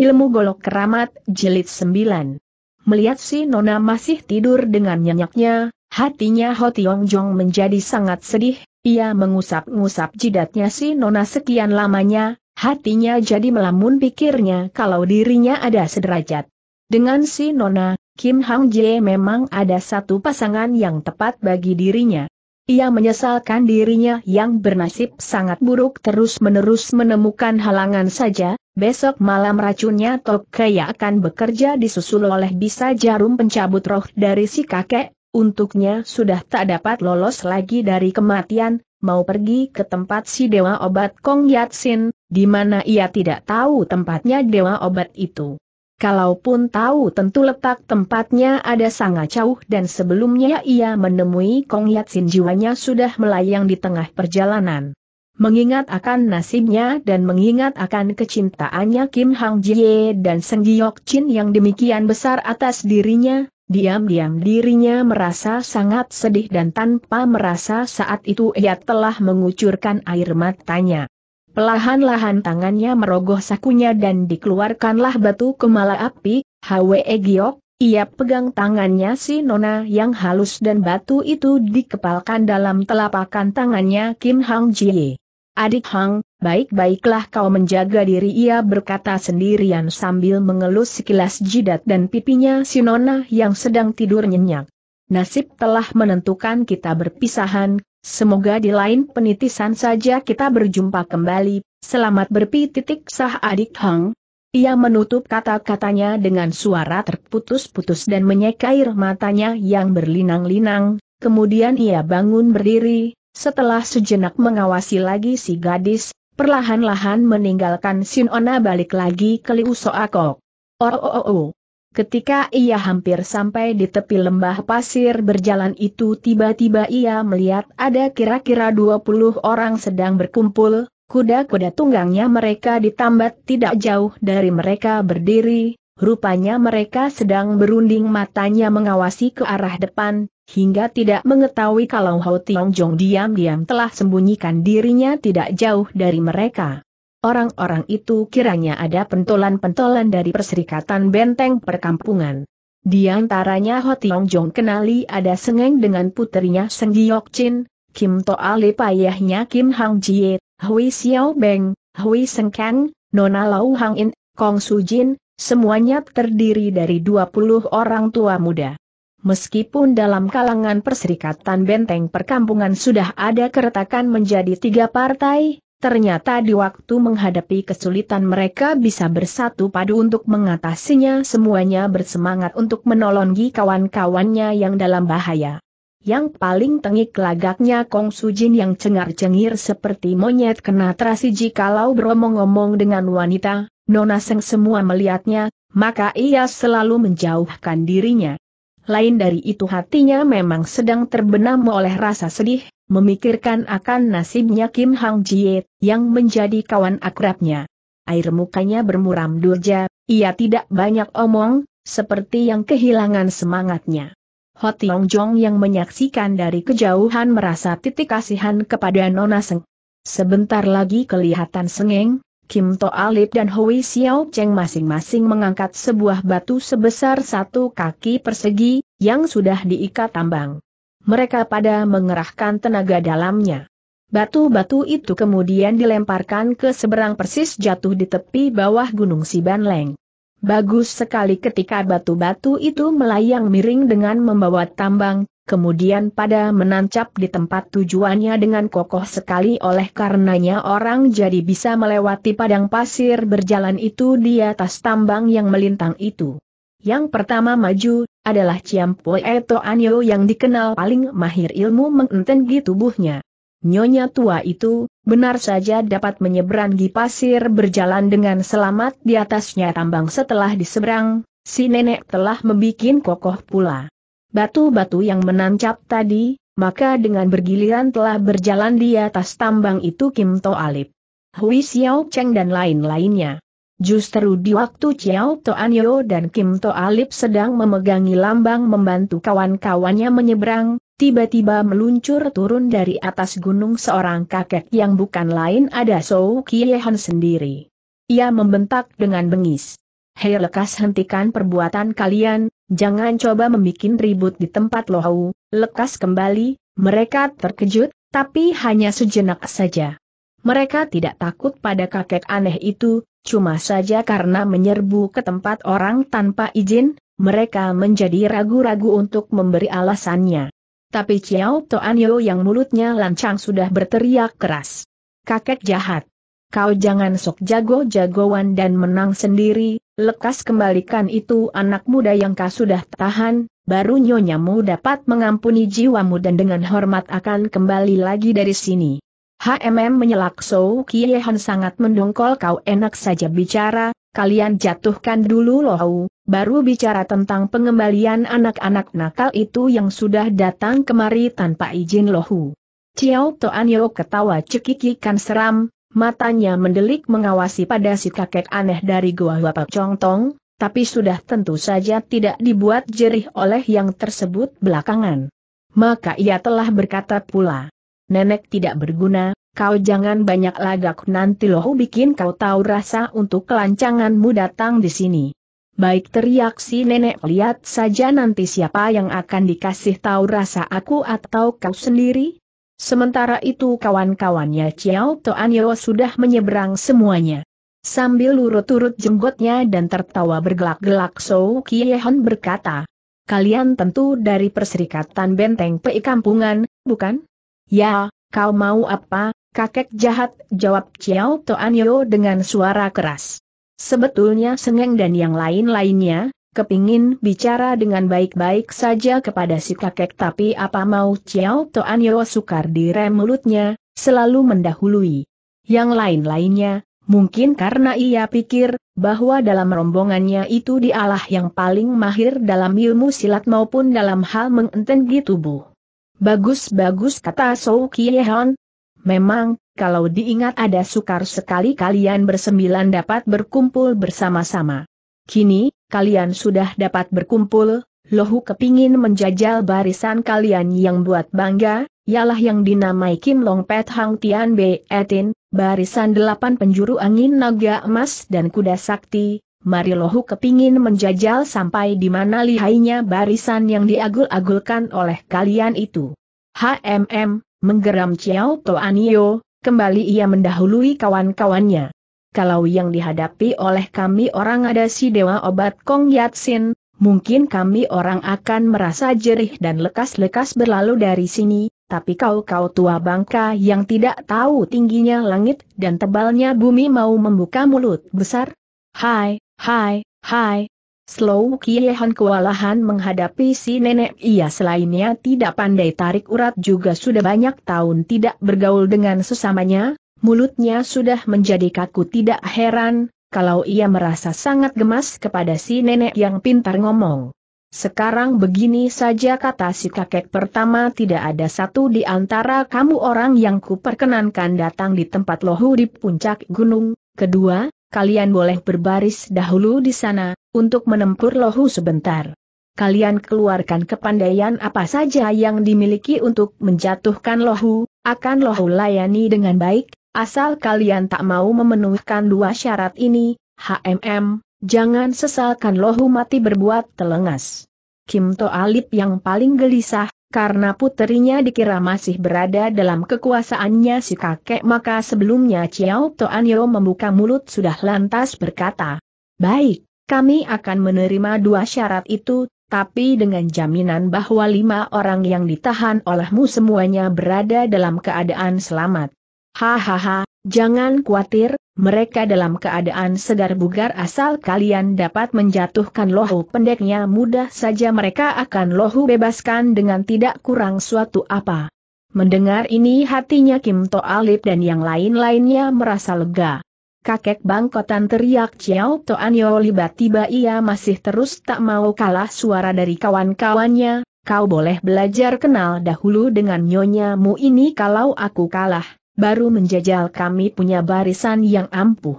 Ilmu Golok Keramat, Jelit 9. Melihat si Nona masih tidur dengan nyenyaknya, hatinya Ho Tiong Jong menjadi sangat sedih, ia mengusap-ngusap jidatnya si Nona sekian lamanya, hatinya jadi melamun pikirnya kalau dirinya ada sederajat. Dengan si Nona, Kim Hang Jae memang ada satu pasangan yang tepat bagi dirinya. Ia menyesalkan dirinya yang bernasib sangat buruk terus-menerus menemukan halangan saja, Besok malam racunnya Tok Kaya akan bekerja disusul oleh bisa jarum pencabut roh dari si kakek, untuknya sudah tak dapat lolos lagi dari kematian, mau pergi ke tempat si dewa obat Kong Yatsin, di mana ia tidak tahu tempatnya dewa obat itu. Kalaupun tahu tentu letak tempatnya ada sangat jauh dan sebelumnya ia menemui Kong Yatsin jiwanya sudah melayang di tengah perjalanan. Mengingat akan nasibnya dan mengingat akan kecintaannya Kim Hang Jie dan Seng Giok Chin yang demikian besar atas dirinya, diam-diam dirinya merasa sangat sedih dan tanpa merasa saat itu ia telah mengucurkan air matanya. Pelahan-lahan tangannya merogoh sakunya dan dikeluarkanlah batu kemala api, Hwe Giok, ia pegang tangannya si Nona yang halus dan batu itu dikepalkan dalam telapakan tangannya Kim Hang Jie. Adik Hang, baik-baiklah kau menjaga diri ia berkata sendirian sambil mengelus sekilas jidat dan pipinya si Nona yang sedang tidur nyenyak. Nasib telah menentukan kita berpisahan, semoga di lain penitisan saja kita berjumpa kembali, selamat berpi titik sah adik Hang. Ia menutup kata-katanya dengan suara terputus-putus dan menyeka air matanya yang berlinang-linang, kemudian ia bangun berdiri, setelah sejenak mengawasi lagi si gadis, perlahan-lahan meninggalkan Sinona balik lagi ke Liu Soakok. Oh, oh, oh, oh. Ketika ia hampir sampai di tepi lembah pasir berjalan itu tiba-tiba ia melihat ada kira-kira 20 orang sedang berkumpul, kuda-kuda tunggangnya mereka ditambat tidak jauh dari mereka berdiri, rupanya mereka sedang berunding matanya mengawasi ke arah depan, hingga tidak mengetahui kalau Hao Jong diam-diam telah sembunyikan dirinya tidak jauh dari mereka. Orang-orang itu kiranya ada pentolan-pentolan dari Perserikatan Benteng Perkampungan. Di antaranya Ho Jong kenali ada Sengeng dengan putrinya Seng Chin, Kim Toale payahnya Kim Hang Jie, Hui Xiao Beng, Hui Seng Kang, Nona Lau Hang In, Kong Sujin, semuanya terdiri dari 20 orang tua muda. Meskipun dalam kalangan perserikatan benteng perkampungan sudah ada keretakan menjadi tiga partai, ternyata di waktu menghadapi kesulitan mereka bisa bersatu padu untuk mengatasinya semuanya bersemangat untuk menolongi kawan-kawannya yang dalam bahaya. Yang paling tengik lagaknya Kong Su Jin yang cengar-cengir seperti monyet kena terasi jikalau beromong-omong dengan wanita, Nona Seng semua melihatnya, maka ia selalu menjauhkan dirinya. Lain dari itu hatinya memang sedang terbenam oleh rasa sedih, memikirkan akan nasibnya Kim Hang Jie, yang menjadi kawan akrabnya. Air mukanya bermuram durja, ia tidak banyak omong, seperti yang kehilangan semangatnya. Ho Tiong Jong yang menyaksikan dari kejauhan merasa titik kasihan kepada Nona Seng. Sebentar lagi kelihatan sengeng, Kim To Alip dan Hui Xiao Cheng masing-masing mengangkat sebuah batu sebesar satu kaki persegi, yang sudah diikat tambang. Mereka pada mengerahkan tenaga dalamnya. Batu-batu itu kemudian dilemparkan ke seberang persis jatuh di tepi bawah Gunung Sibanleng. Bagus sekali ketika batu-batu itu melayang miring dengan membawa tambang, kemudian pada menancap di tempat tujuannya dengan kokoh sekali oleh karenanya orang jadi bisa melewati padang pasir berjalan itu di atas tambang yang melintang itu. Yang pertama maju, adalah Eto Anyo yang dikenal paling mahir ilmu mengentengi tubuhnya. Nyonya tua itu, benar saja dapat menyeberangi pasir berjalan dengan selamat di atasnya tambang setelah diseberang, si nenek telah membuat kokoh pula batu-batu yang menancap tadi, maka dengan bergiliran telah berjalan di atas tambang itu Kim To Alip. Hui Xiao Cheng dan lain-lainnya. Justru di waktu Xiao To Anyo dan Kim To Alip sedang memegangi lambang membantu kawan-kawannya menyeberang, tiba-tiba meluncur turun dari atas gunung seorang kakek yang bukan lain ada Sou Kiehan sendiri. Ia membentak dengan bengis. Hei lekas hentikan perbuatan kalian, Jangan coba membuat ribut di tempat lohau, lekas kembali, mereka terkejut, tapi hanya sejenak saja. Mereka tidak takut pada kakek aneh itu, cuma saja karena menyerbu ke tempat orang tanpa izin, mereka menjadi ragu-ragu untuk memberi alasannya. Tapi Chiao Toanyo yang mulutnya lancang sudah berteriak keras. Kakek jahat kau jangan sok jago-jagoan dan menang sendiri, lekas kembalikan itu anak muda yang kau sudah tahan, baru nyonyamu dapat mengampuni jiwamu dan dengan hormat akan kembali lagi dari sini. HMM menyelak So Kiehan sangat mendongkol kau enak saja bicara, kalian jatuhkan dulu loh, baru bicara tentang pengembalian anak-anak nakal itu yang sudah datang kemari tanpa izin lohu. Ciao Toan Yo ketawa cekikikan seram, Matanya mendelik mengawasi pada si kakek aneh dari pak Bapak Congtong, tapi sudah tentu saja tidak dibuat jerih oleh yang tersebut belakangan. Maka ia telah berkata pula, Nenek tidak berguna, kau jangan banyak lagak nanti loh bikin kau tahu rasa untuk kelancanganmu datang di sini. Baik teriak si nenek lihat saja nanti siapa yang akan dikasih tahu rasa aku atau kau sendiri, Sementara itu kawan-kawannya Chiao Toanyo sudah menyeberang semuanya. Sambil lurut lurut jenggotnya dan tertawa bergelak-gelak Sou Kiehon berkata, Kalian tentu dari Perserikatan Benteng Pei Kampungan, bukan? Ya, kau mau apa, kakek jahat, jawab Chiao Toanyo dengan suara keras. Sebetulnya Sengeng dan yang lain-lainnya, kepingin bicara dengan baik-baik saja kepada si kakek tapi apa mau Chiao Yo sukar direm mulutnya, selalu mendahului. Yang lain-lainnya, mungkin karena ia pikir, bahwa dalam rombongannya itu dialah yang paling mahir dalam ilmu silat maupun dalam hal mengentengi tubuh. Bagus-bagus kata Sou Hon. Memang, kalau diingat ada sukar sekali kalian bersembilan dapat berkumpul bersama-sama. Kini, kalian sudah dapat berkumpul, Lohu kepingin menjajal barisan kalian yang buat bangga, ialah yang dinamai Kim Long Pet Hang Tian Be Etin, barisan delapan penjuru angin naga emas dan kuda sakti, Mari Lohu kepingin menjajal sampai di mana lihainya barisan yang diagul-agulkan oleh kalian itu. HMM, menggeram Chiao Toanio, kembali ia mendahului kawan-kawannya kalau yang dihadapi oleh kami orang ada si Dewa Obat Kong Yatsin, mungkin kami orang akan merasa jerih dan lekas-lekas berlalu dari sini, tapi kau-kau tua bangka yang tidak tahu tingginya langit dan tebalnya bumi mau membuka mulut besar? Hai, hai, hai. Slow Kiehan kewalahan menghadapi si nenek ia selainnya tidak pandai tarik urat juga sudah banyak tahun tidak bergaul dengan sesamanya, Mulutnya sudah menjadi kaku tidak heran, kalau ia merasa sangat gemas kepada si nenek yang pintar ngomong. Sekarang begini saja kata si kakek pertama tidak ada satu di antara kamu orang yang kuperkenankan datang di tempat lohu di puncak gunung. Kedua, kalian boleh berbaris dahulu di sana, untuk menempur lohu sebentar. Kalian keluarkan kepandaian apa saja yang dimiliki untuk menjatuhkan lohu, akan lohu layani dengan baik, Asal kalian tak mau memenuhkan dua syarat ini, HMM, jangan sesalkan lohu mati berbuat telengas. Kim To Alip yang paling gelisah, karena puterinya dikira masih berada dalam kekuasaannya si kakek maka sebelumnya Chiao To Anyo membuka mulut sudah lantas berkata, Baik, kami akan menerima dua syarat itu, tapi dengan jaminan bahwa lima orang yang ditahan olehmu semuanya berada dalam keadaan selamat. Hahaha, jangan khawatir, mereka dalam keadaan segar bugar asal kalian dapat menjatuhkan lohu pendeknya mudah saja mereka akan lohu bebaskan dengan tidak kurang suatu apa. Mendengar ini hatinya Kim To Alip dan yang lain-lainnya merasa lega. Kakek bangkotan teriak Ciao To Anyo tiba-tiba ia masih terus tak mau kalah suara dari kawan-kawannya, kau boleh belajar kenal dahulu dengan nyonya mu ini kalau aku kalah baru menjajal kami punya barisan yang ampuh.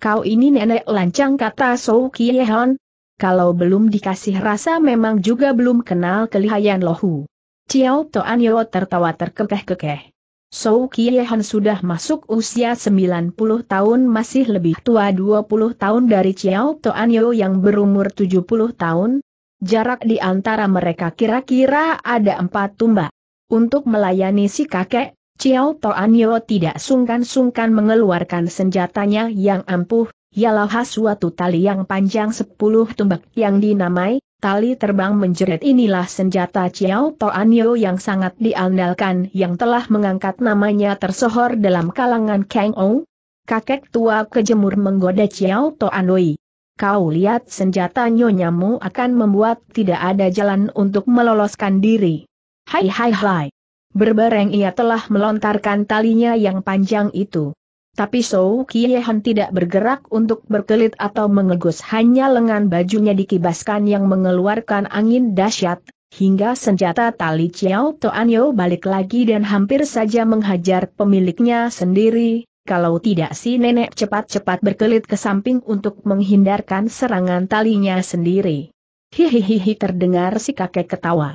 Kau ini nenek lancang kata Sou Kiehon. Kalau belum dikasih rasa memang juga belum kenal kelihayan lohu. Ciao Toan Yeo tertawa terkekeh-kekeh. Sou Kiehon sudah masuk usia 90 tahun masih lebih tua 20 tahun dari Ciao Toan Yeo yang berumur 70 tahun. Jarak di antara mereka kira-kira ada empat tumbak. Untuk melayani si kakek, Chiao Toanyo tidak sungkan-sungkan mengeluarkan senjatanya yang ampuh, ialah suatu tali yang panjang sepuluh tumbak yang dinamai, tali terbang menjerit inilah senjata Chiao Toanyo yang sangat diandalkan yang telah mengangkat namanya tersohor dalam kalangan Kang Ou. Kakek tua kejemur menggoda Chiao Toanoi. Kau lihat senjata nyonyamu akan membuat tidak ada jalan untuk meloloskan diri. Hai hai hai. Berbareng ia telah melontarkan talinya yang panjang itu. Tapi Sou Kiehan tidak bergerak untuk berkelit atau mengegus hanya lengan bajunya dikibaskan yang mengeluarkan angin dahsyat, hingga senjata tali Chiao Toanyo balik lagi dan hampir saja menghajar pemiliknya sendiri, kalau tidak si nenek cepat-cepat berkelit ke samping untuk menghindarkan serangan talinya sendiri. Hihihihi terdengar si kakek ketawa.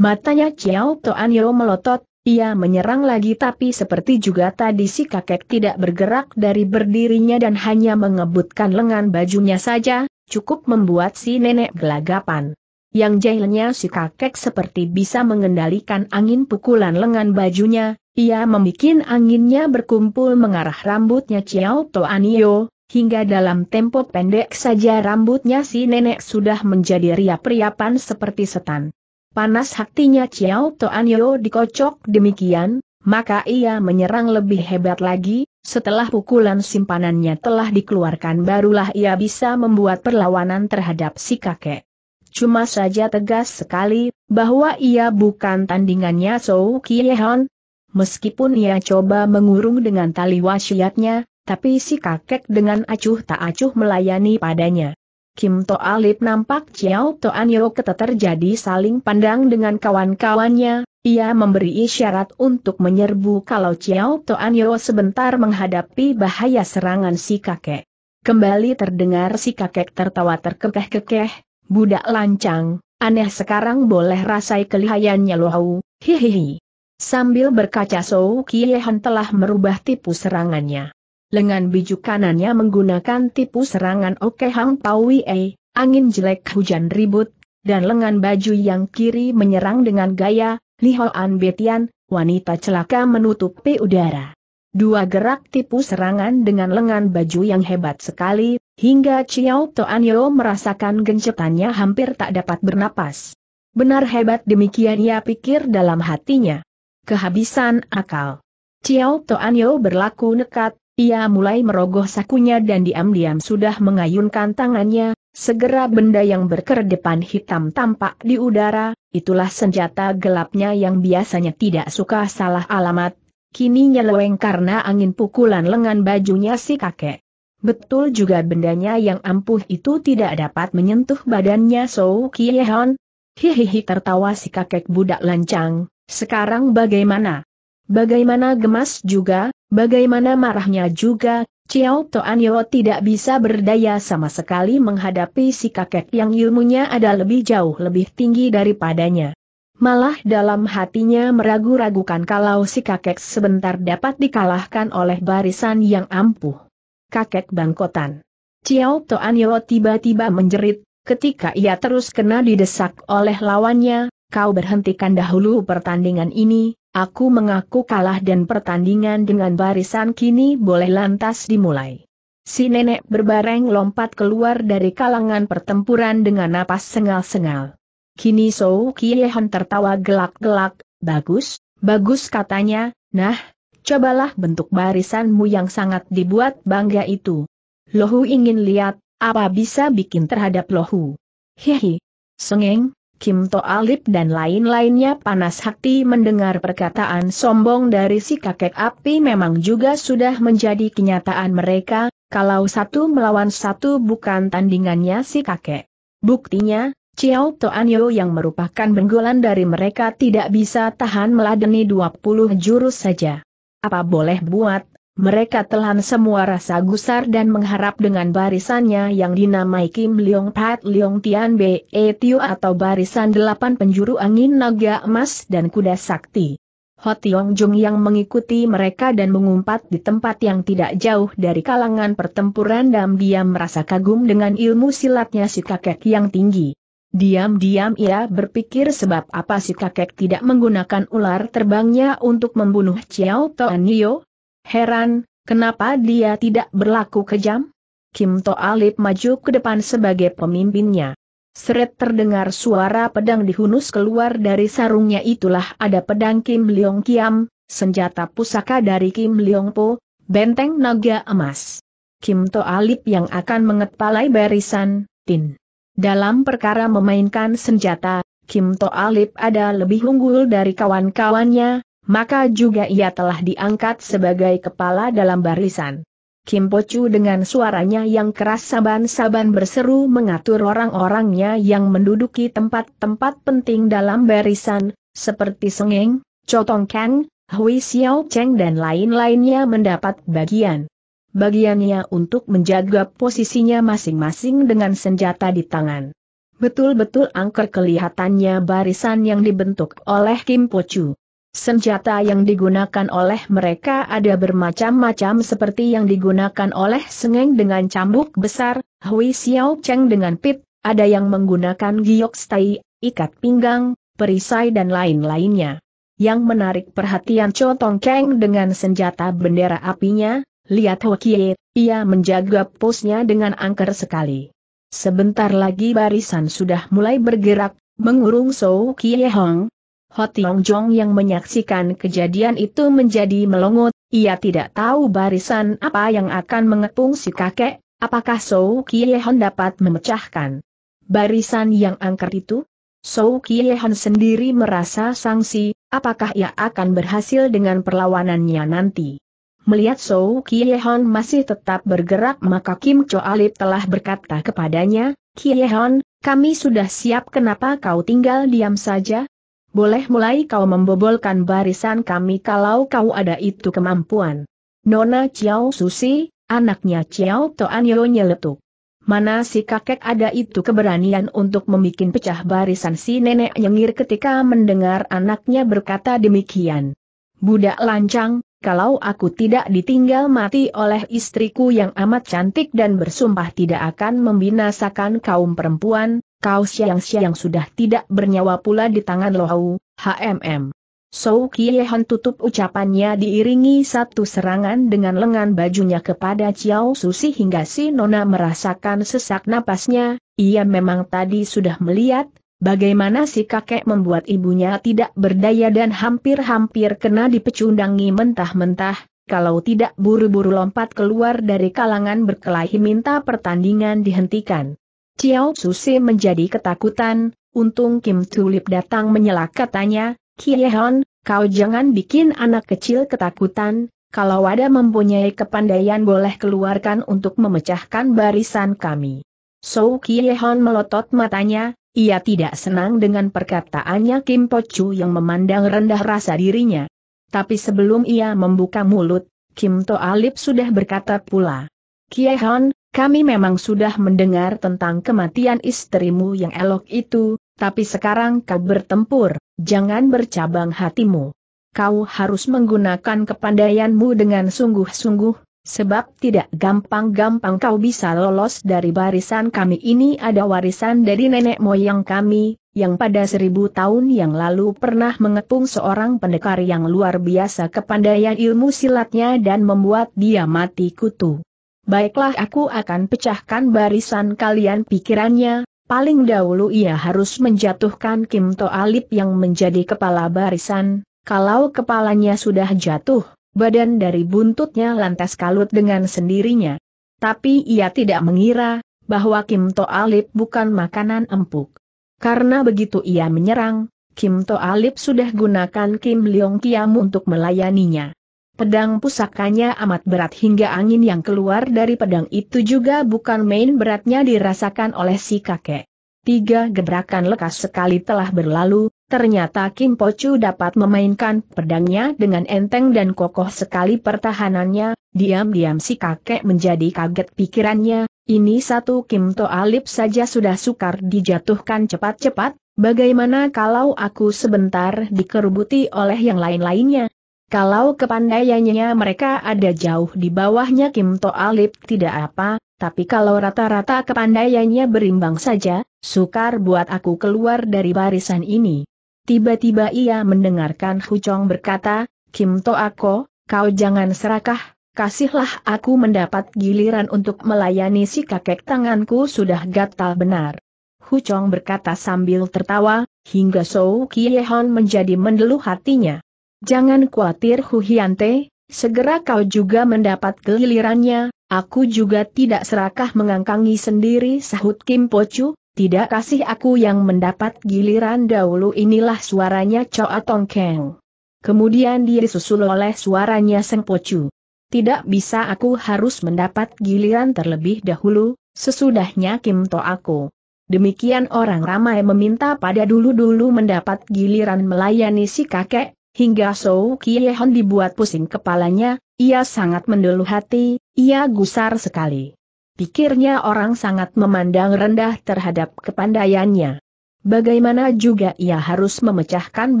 Matanya Chiao Toanyo melotot, ia menyerang lagi tapi seperti juga tadi si kakek tidak bergerak dari berdirinya dan hanya mengebutkan lengan bajunya saja, cukup membuat si nenek gelagapan. Yang jahilnya si kakek seperti bisa mengendalikan angin pukulan lengan bajunya, ia membuat anginnya berkumpul mengarah rambutnya Chiao Toanio, hingga dalam tempo pendek saja rambutnya si nenek sudah menjadi riap-riapan seperti setan. Panas hatinya Chiao Toanyo dikocok demikian, maka ia menyerang lebih hebat lagi, setelah pukulan simpanannya telah dikeluarkan barulah ia bisa membuat perlawanan terhadap si kakek. Cuma saja tegas sekali, bahwa ia bukan tandingannya Sou Kiehon. Meskipun ia coba mengurung dengan tali wasiatnya, tapi si kakek dengan acuh tak acuh melayani padanya. Kim To Alip nampak Chiao To Anyo keteter jadi saling pandang dengan kawan-kawannya, ia memberi isyarat untuk menyerbu kalau Chiao To Anyo sebentar menghadapi bahaya serangan si kakek. Kembali terdengar si kakek tertawa terkekeh-kekeh, budak lancang, aneh sekarang boleh rasai kelihayannya loh, hihihi. Sambil berkaca Sou Kiehan telah merubah tipu serangannya lengan biju kanannya menggunakan tipu serangan Oke Hang Paui E, angin jelek hujan ribut, dan lengan baju yang kiri menyerang dengan gaya, Lihoan Betian, wanita celaka menutupi udara. Dua gerak tipu serangan dengan lengan baju yang hebat sekali, hingga Chiao Toanyo merasakan gencetannya hampir tak dapat bernapas. Benar hebat demikian ia pikir dalam hatinya. Kehabisan akal. Chiao Toanyo berlaku nekat, ia mulai merogoh sakunya dan diam-diam sudah mengayunkan tangannya, segera benda yang berkedepan hitam tampak di udara, itulah senjata gelapnya yang biasanya tidak suka salah alamat, kini nyeleweng karena angin pukulan lengan bajunya si kakek. Betul juga bendanya yang ampuh itu tidak dapat menyentuh badannya So Kiehon. Hihihi tertawa si kakek budak lancang, sekarang bagaimana? Bagaimana gemas juga, Bagaimana marahnya juga, Chiao Toanyo tidak bisa berdaya sama sekali menghadapi si kakek yang ilmunya ada lebih jauh lebih tinggi daripadanya. Malah dalam hatinya meragu-ragukan kalau si kakek sebentar dapat dikalahkan oleh barisan yang ampuh. Kakek bangkotan. Chiao Toanyo tiba-tiba menjerit, ketika ia terus kena didesak oleh lawannya, kau berhentikan dahulu pertandingan ini, Aku mengaku kalah dan pertandingan dengan barisan kini boleh lantas dimulai. Si nenek berbareng lompat keluar dari kalangan pertempuran dengan napas sengal-sengal. Kini Sou Kiehan tertawa gelak-gelak, bagus, bagus katanya, nah, cobalah bentuk barisanmu yang sangat dibuat bangga itu. Lohu ingin lihat, apa bisa bikin terhadap Lohu. Hehe. Sengeng, Kim Alip dan lain-lainnya panas hati mendengar perkataan sombong dari si kakek api memang juga sudah menjadi kenyataan mereka, kalau satu melawan satu bukan tandingannya si kakek. Buktinya, Chiao Toanyo yang merupakan benggolan dari mereka tidak bisa tahan meladeni 20 jurus saja. Apa boleh buat, mereka telan semua rasa gusar dan mengharap dengan barisannya yang dinamai Kim Leong Pat Leong Tian Be e Tiu atau barisan delapan penjuru angin naga emas dan kuda sakti. Ho Tiong Jung yang mengikuti mereka dan mengumpat di tempat yang tidak jauh dari kalangan pertempuran dan dia merasa kagum dengan ilmu silatnya si kakek yang tinggi. Diam-diam ia berpikir sebab apa si kakek tidak menggunakan ular terbangnya untuk membunuh Chiao Toan Nio, Heran, kenapa dia tidak berlaku kejam? Kim To Alip maju ke depan sebagai pemimpinnya. Seret terdengar suara pedang dihunus keluar dari sarungnya itulah ada pedang Kim Leong Kiam, senjata pusaka dari Kim Leong Po, benteng naga emas. Kim To Alip yang akan mengepalai barisan, Tin. Dalam perkara memainkan senjata, Kim To Alip ada lebih unggul dari kawan-kawannya, maka juga ia telah diangkat sebagai kepala dalam barisan. Kim Pocu dengan suaranya yang keras saban-saban berseru mengatur orang-orangnya yang menduduki tempat-tempat penting dalam barisan, seperti Sengeng, Chotong Kang, Hui Xiao Cheng dan lain-lainnya mendapat bagian. Bagiannya untuk menjaga posisinya masing-masing dengan senjata di tangan. Betul-betul angker kelihatannya barisan yang dibentuk oleh Kim Pocu. Senjata yang digunakan oleh mereka ada bermacam-macam seperti yang digunakan oleh Sengeng dengan cambuk besar, Hui Xiao Cheng dengan pit, ada yang menggunakan giok stai, ikat pinggang, perisai dan lain-lainnya. Yang menarik perhatian Cho Tong Keng dengan senjata bendera apinya, lihat Ho Kie, ia menjaga posnya dengan angker sekali. Sebentar lagi barisan sudah mulai bergerak, mengurung So Kie Hong, Hot Tiong Jong yang menyaksikan kejadian itu menjadi melongot, ia tidak tahu barisan apa yang akan mengepung si kakek, apakah Sou Kiehon dapat memecahkan barisan yang angker itu? Sou Kiehon sendiri merasa sangsi, apakah ia akan berhasil dengan perlawanannya nanti? Melihat Sou Kiehon masih tetap bergerak maka Kim Cho Alip telah berkata kepadanya, Kiehon, kami sudah siap kenapa kau tinggal diam saja? Boleh mulai kau membobolkan barisan kami kalau kau ada itu kemampuan. Nona Ciao Susi, anaknya Chiao Toanyo nyeletuk. Mana si kakek ada itu keberanian untuk membuat pecah barisan si nenek nyengir ketika mendengar anaknya berkata demikian. Budak lancang, kalau aku tidak ditinggal mati oleh istriku yang amat cantik dan bersumpah tidak akan membinasakan kaum perempuan, kau siang-siang sudah tidak bernyawa pula di tangan Lohau, HMM. Sou Kiehan tutup ucapannya diiringi satu serangan dengan lengan bajunya kepada Chiao Susi hingga si Nona merasakan sesak napasnya, ia memang tadi sudah melihat, bagaimana si kakek membuat ibunya tidak berdaya dan hampir-hampir kena dipecundangi mentah-mentah, kalau tidak buru-buru lompat keluar dari kalangan berkelahi minta pertandingan dihentikan. Tiao Susi menjadi ketakutan, untung Kim Tulip datang menyela katanya, Kiehon, kau jangan bikin anak kecil ketakutan, kalau ada mempunyai kepandaian boleh keluarkan untuk memecahkan barisan kami. So Kiehon melotot matanya, ia tidak senang dengan perkataannya Kim Pochu yang memandang rendah rasa dirinya. Tapi sebelum ia membuka mulut, Kim To Alip sudah berkata pula. Kiehon, kami memang sudah mendengar tentang kematian istrimu yang elok itu, tapi sekarang kau bertempur, jangan bercabang hatimu. Kau harus menggunakan kepandaianmu dengan sungguh-sungguh, sebab tidak gampang-gampang kau bisa lolos dari barisan kami ini ada warisan dari nenek moyang kami, yang pada seribu tahun yang lalu pernah mengepung seorang pendekar yang luar biasa kepandaian ilmu silatnya dan membuat dia mati kutu. Baiklah aku akan pecahkan barisan kalian pikirannya, paling dahulu ia harus menjatuhkan Kim To Alip yang menjadi kepala barisan, kalau kepalanya sudah jatuh, badan dari buntutnya lantas kalut dengan sendirinya. Tapi ia tidak mengira, bahwa Kim To Alip bukan makanan empuk. Karena begitu ia menyerang, Kim To Alip sudah gunakan Kim Leong Kiam untuk melayaninya. Pedang pusakanya amat berat hingga angin yang keluar dari pedang itu juga bukan main beratnya dirasakan oleh si kakek. Tiga gebrakan lekas sekali telah berlalu, ternyata Kim Pochu dapat memainkan pedangnya dengan enteng dan kokoh sekali pertahanannya, diam-diam si kakek menjadi kaget pikirannya, ini satu Kim To Alip saja sudah sukar dijatuhkan cepat-cepat, bagaimana kalau aku sebentar dikerubuti oleh yang lain-lainnya? Kalau kepandaiannya mereka ada jauh di bawahnya Kim To Alip tidak apa, tapi kalau rata-rata kepandaiannya berimbang saja, sukar buat aku keluar dari barisan ini. Tiba-tiba ia mendengarkan Chong berkata, Kim To Ako, kau jangan serakah, kasihlah aku mendapat giliran untuk melayani si kakek tanganku sudah gatal benar. Chong berkata sambil tertawa, hingga Sou Kiehon menjadi mendeluh hatinya. Jangan khawatir Huhiante, segera kau juga mendapat gilirannya, aku juga tidak serakah mengangkangi sendiri sahut Kim Pochu. tidak kasih aku yang mendapat giliran dahulu inilah suaranya Choa Keng. Kemudian dia disusul oleh suaranya Seng Pochu. Tidak bisa aku harus mendapat giliran terlebih dahulu, sesudahnya Kim To aku. Demikian orang ramai meminta pada dulu-dulu mendapat giliran melayani si kakek, Hingga Sou Kiehon dibuat pusing kepalanya, ia sangat mendeluh hati, ia gusar sekali. Pikirnya orang sangat memandang rendah terhadap kepandaiannya. Bagaimana juga ia harus memecahkan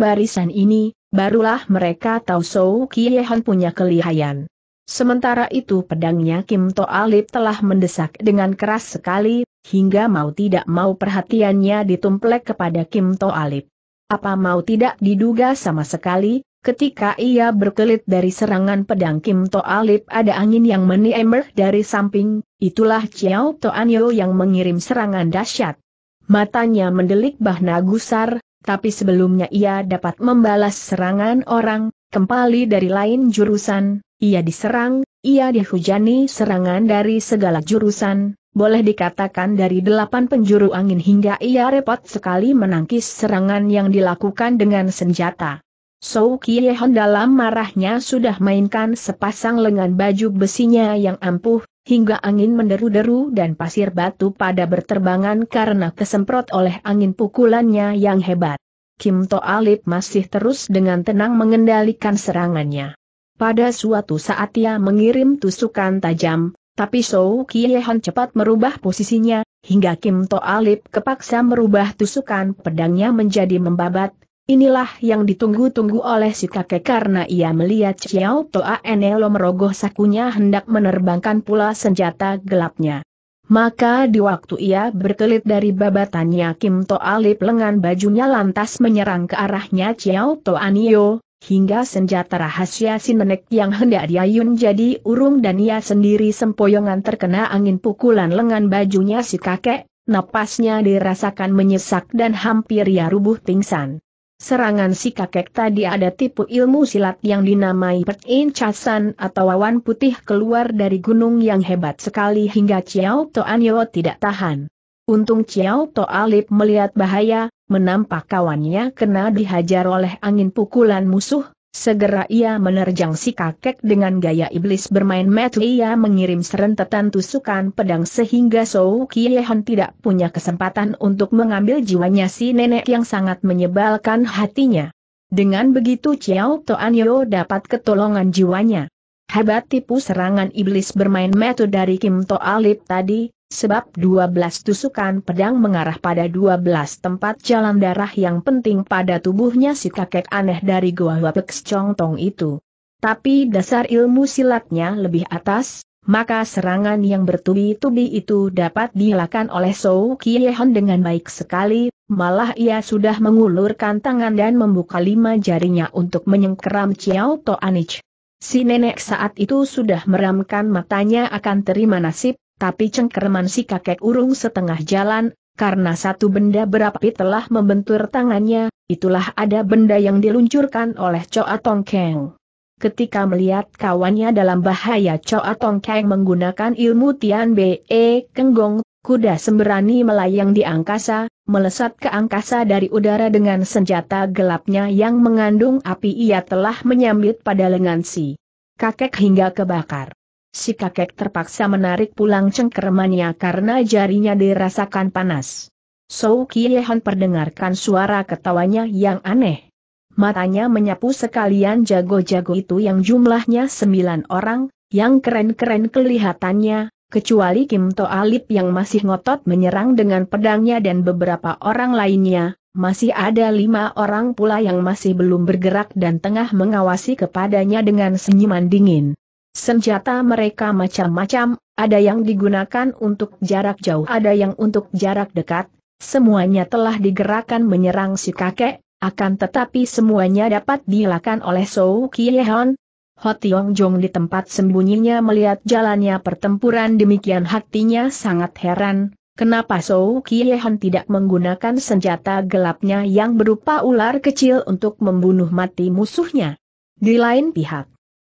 barisan ini, barulah mereka tahu Sou Kiehon punya kelihayan. Sementara itu pedangnya Kim To Alip telah mendesak dengan keras sekali, hingga mau tidak mau perhatiannya ditumplek kepada Kim To Alip. Apa mau tidak diduga sama sekali, ketika ia berkelit dari serangan pedang Kim To Alip ada angin yang meniember dari samping, itulah Chiao Anyo yang mengirim serangan dahsyat. Matanya mendelik bahna gusar, tapi sebelumnya ia dapat membalas serangan orang, kembali dari lain jurusan, ia diserang, ia dihujani serangan dari segala jurusan, boleh dikatakan dari delapan penjuru angin hingga ia repot sekali menangkis serangan yang dilakukan dengan senjata. Sou Kiehon dalam marahnya sudah mainkan sepasang lengan baju besinya yang ampuh, hingga angin menderu-deru dan pasir batu pada berterbangan karena kesemprot oleh angin pukulannya yang hebat. Kim To Alip masih terus dengan tenang mengendalikan serangannya. Pada suatu saat ia mengirim tusukan tajam, tapi Sou Kiehan cepat merubah posisinya, hingga Kim To Alip kepaksa merubah tusukan pedangnya menjadi membabat. Inilah yang ditunggu-tunggu oleh si kakek karena ia melihat Xiao Toa Enelo merogoh sakunya hendak menerbangkan pula senjata gelapnya. Maka di waktu ia berkelit dari babatannya Kim To Alip lengan bajunya lantas menyerang ke arahnya Xiao To Anio, hingga senjata rahasia si nenek yang hendak diayun jadi urung dan ia sendiri sempoyongan terkena angin pukulan lengan bajunya si kakek, napasnya dirasakan menyesak dan hampir ia rubuh pingsan. Serangan si kakek tadi ada tipu ilmu silat yang dinamai Casan atau awan putih keluar dari gunung yang hebat sekali hingga Chiao Toanyo tidak tahan. Untung Ciao To Alip melihat bahaya, menampak kawannya kena dihajar oleh angin pukulan musuh, segera ia menerjang si kakek dengan gaya iblis bermain metu ia mengirim serentetan tusukan pedang sehingga Sou Kiehan tidak punya kesempatan untuk mengambil jiwanya si nenek yang sangat menyebalkan hatinya. Dengan begitu Ciao To Anyo dapat ketolongan jiwanya. Hebat tipu serangan iblis bermain metu dari Kim To Alip tadi, Sebab 12 tusukan pedang mengarah pada 12 tempat jalan darah yang penting pada tubuhnya si kakek aneh dari Goa Wapeks Tong itu. Tapi dasar ilmu silatnya lebih atas, maka serangan yang bertubi-tubi itu dapat dilakukan oleh Sou Kiehon dengan baik sekali, malah ia sudah mengulurkan tangan dan membuka lima jarinya untuk menyengkeram Chiao Anich. Si nenek saat itu sudah meramkan matanya akan terima nasib, tapi cengkerman si kakek urung setengah jalan, karena satu benda berapi telah membentur tangannya, itulah ada benda yang diluncurkan oleh Choa Tongkeng. Ketika melihat kawannya dalam bahaya Choa Tongkeng menggunakan ilmu Tian Be Kenggong, kuda sembrani melayang di angkasa, melesat ke angkasa dari udara dengan senjata gelapnya yang mengandung api ia telah menyambit pada lengan si kakek hingga kebakar si kakek terpaksa menarik pulang cengkeremannya karena jarinya dirasakan panas. Sou Kiehan perdengarkan suara ketawanya yang aneh. Matanya menyapu sekalian jago-jago itu yang jumlahnya sembilan orang, yang keren-keren kelihatannya, kecuali Kim To Alip yang masih ngotot menyerang dengan pedangnya dan beberapa orang lainnya, masih ada lima orang pula yang masih belum bergerak dan tengah mengawasi kepadanya dengan senyuman dingin. Senjata mereka macam-macam, ada yang digunakan untuk jarak jauh, ada yang untuk jarak dekat, semuanya telah digerakkan menyerang si kakek, akan tetapi semuanya dapat dilakukan oleh Sou Kiehon. Ho Tiong Jong di tempat sembunyinya melihat jalannya pertempuran demikian hatinya sangat heran, kenapa Sou Kiehon tidak menggunakan senjata gelapnya yang berupa ular kecil untuk membunuh mati musuhnya. Di lain pihak,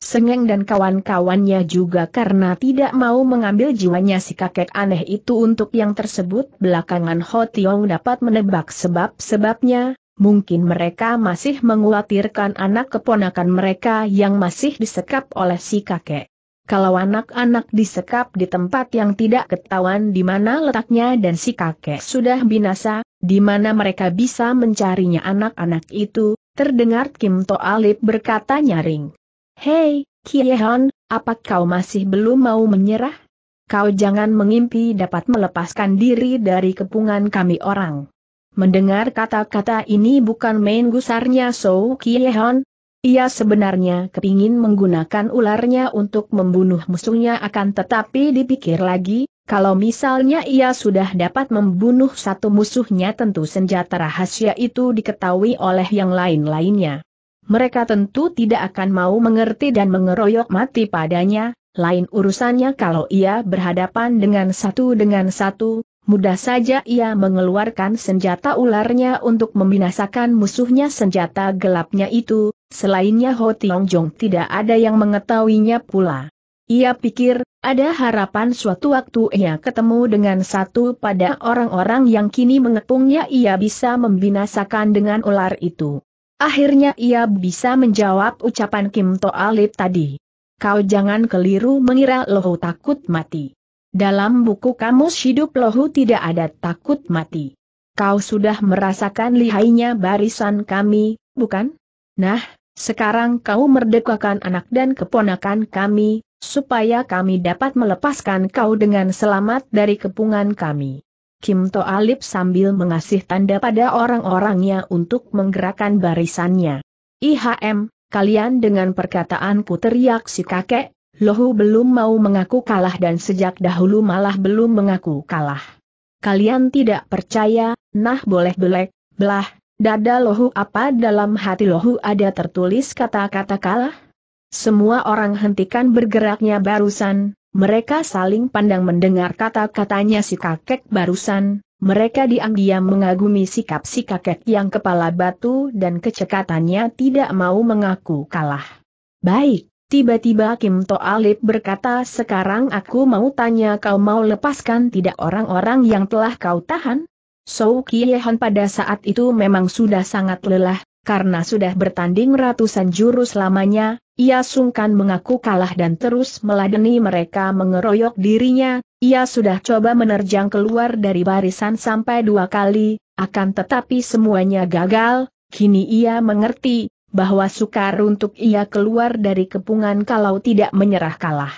Sengeng dan kawan-kawannya juga karena tidak mau mengambil jiwanya si kakek aneh itu untuk yang tersebut belakangan Ho Tiong dapat menebak sebab-sebabnya, mungkin mereka masih menguatirkan anak keponakan mereka yang masih disekap oleh si kakek. Kalau anak-anak disekap di tempat yang tidak ketahuan di mana letaknya dan si kakek sudah binasa, di mana mereka bisa mencarinya anak-anak itu, terdengar Kim Alip berkata nyaring. Hei, Kiehan, apa kau masih belum mau menyerah? Kau jangan mengimpi dapat melepaskan diri dari kepungan kami orang. Mendengar kata-kata ini bukan main gusarnya So Kiehan. Ia sebenarnya kepingin menggunakan ularnya untuk membunuh musuhnya akan tetapi dipikir lagi, kalau misalnya ia sudah dapat membunuh satu musuhnya tentu senjata rahasia itu diketahui oleh yang lain-lainnya mereka tentu tidak akan mau mengerti dan mengeroyok mati padanya, lain urusannya kalau ia berhadapan dengan satu dengan satu, mudah saja ia mengeluarkan senjata ularnya untuk membinasakan musuhnya senjata gelapnya itu, selainnya Ho Tiong Jong tidak ada yang mengetahuinya pula. Ia pikir, ada harapan suatu waktu ia ketemu dengan satu pada orang-orang yang kini mengepungnya ia bisa membinasakan dengan ular itu. Akhirnya ia bisa menjawab ucapan Kim To Alip tadi. Kau jangan keliru mengira Lohu takut mati. Dalam buku kamus hidup Lohu tidak ada takut mati. Kau sudah merasakan lihainya barisan kami, bukan? Nah, sekarang kau merdekakan anak dan keponakan kami, supaya kami dapat melepaskan kau dengan selamat dari kepungan kami. Kim To Alip sambil mengasih tanda pada orang-orangnya untuk menggerakkan barisannya. IHM, kalian dengan perkataanku teriak si kakek, Lohu belum mau mengaku kalah dan sejak dahulu malah belum mengaku kalah. Kalian tidak percaya, nah boleh belek, belah, dada Lohu apa dalam hati Lohu ada tertulis kata-kata kalah? Semua orang hentikan bergeraknya barusan, mereka saling pandang mendengar kata-katanya si kakek barusan, mereka diam-diam mengagumi sikap si kakek yang kepala batu dan kecekatannya tidak mau mengaku kalah. Baik, tiba-tiba Kim Toalip berkata sekarang aku mau tanya kau mau lepaskan tidak orang-orang yang telah kau tahan? So Kiehan pada saat itu memang sudah sangat lelah, karena sudah bertanding ratusan jurus lamanya, ia sungkan mengaku kalah dan terus meladeni mereka mengeroyok dirinya, ia sudah coba menerjang keluar dari barisan sampai dua kali, akan tetapi semuanya gagal, kini ia mengerti, bahwa sukar untuk ia keluar dari kepungan kalau tidak menyerah kalah.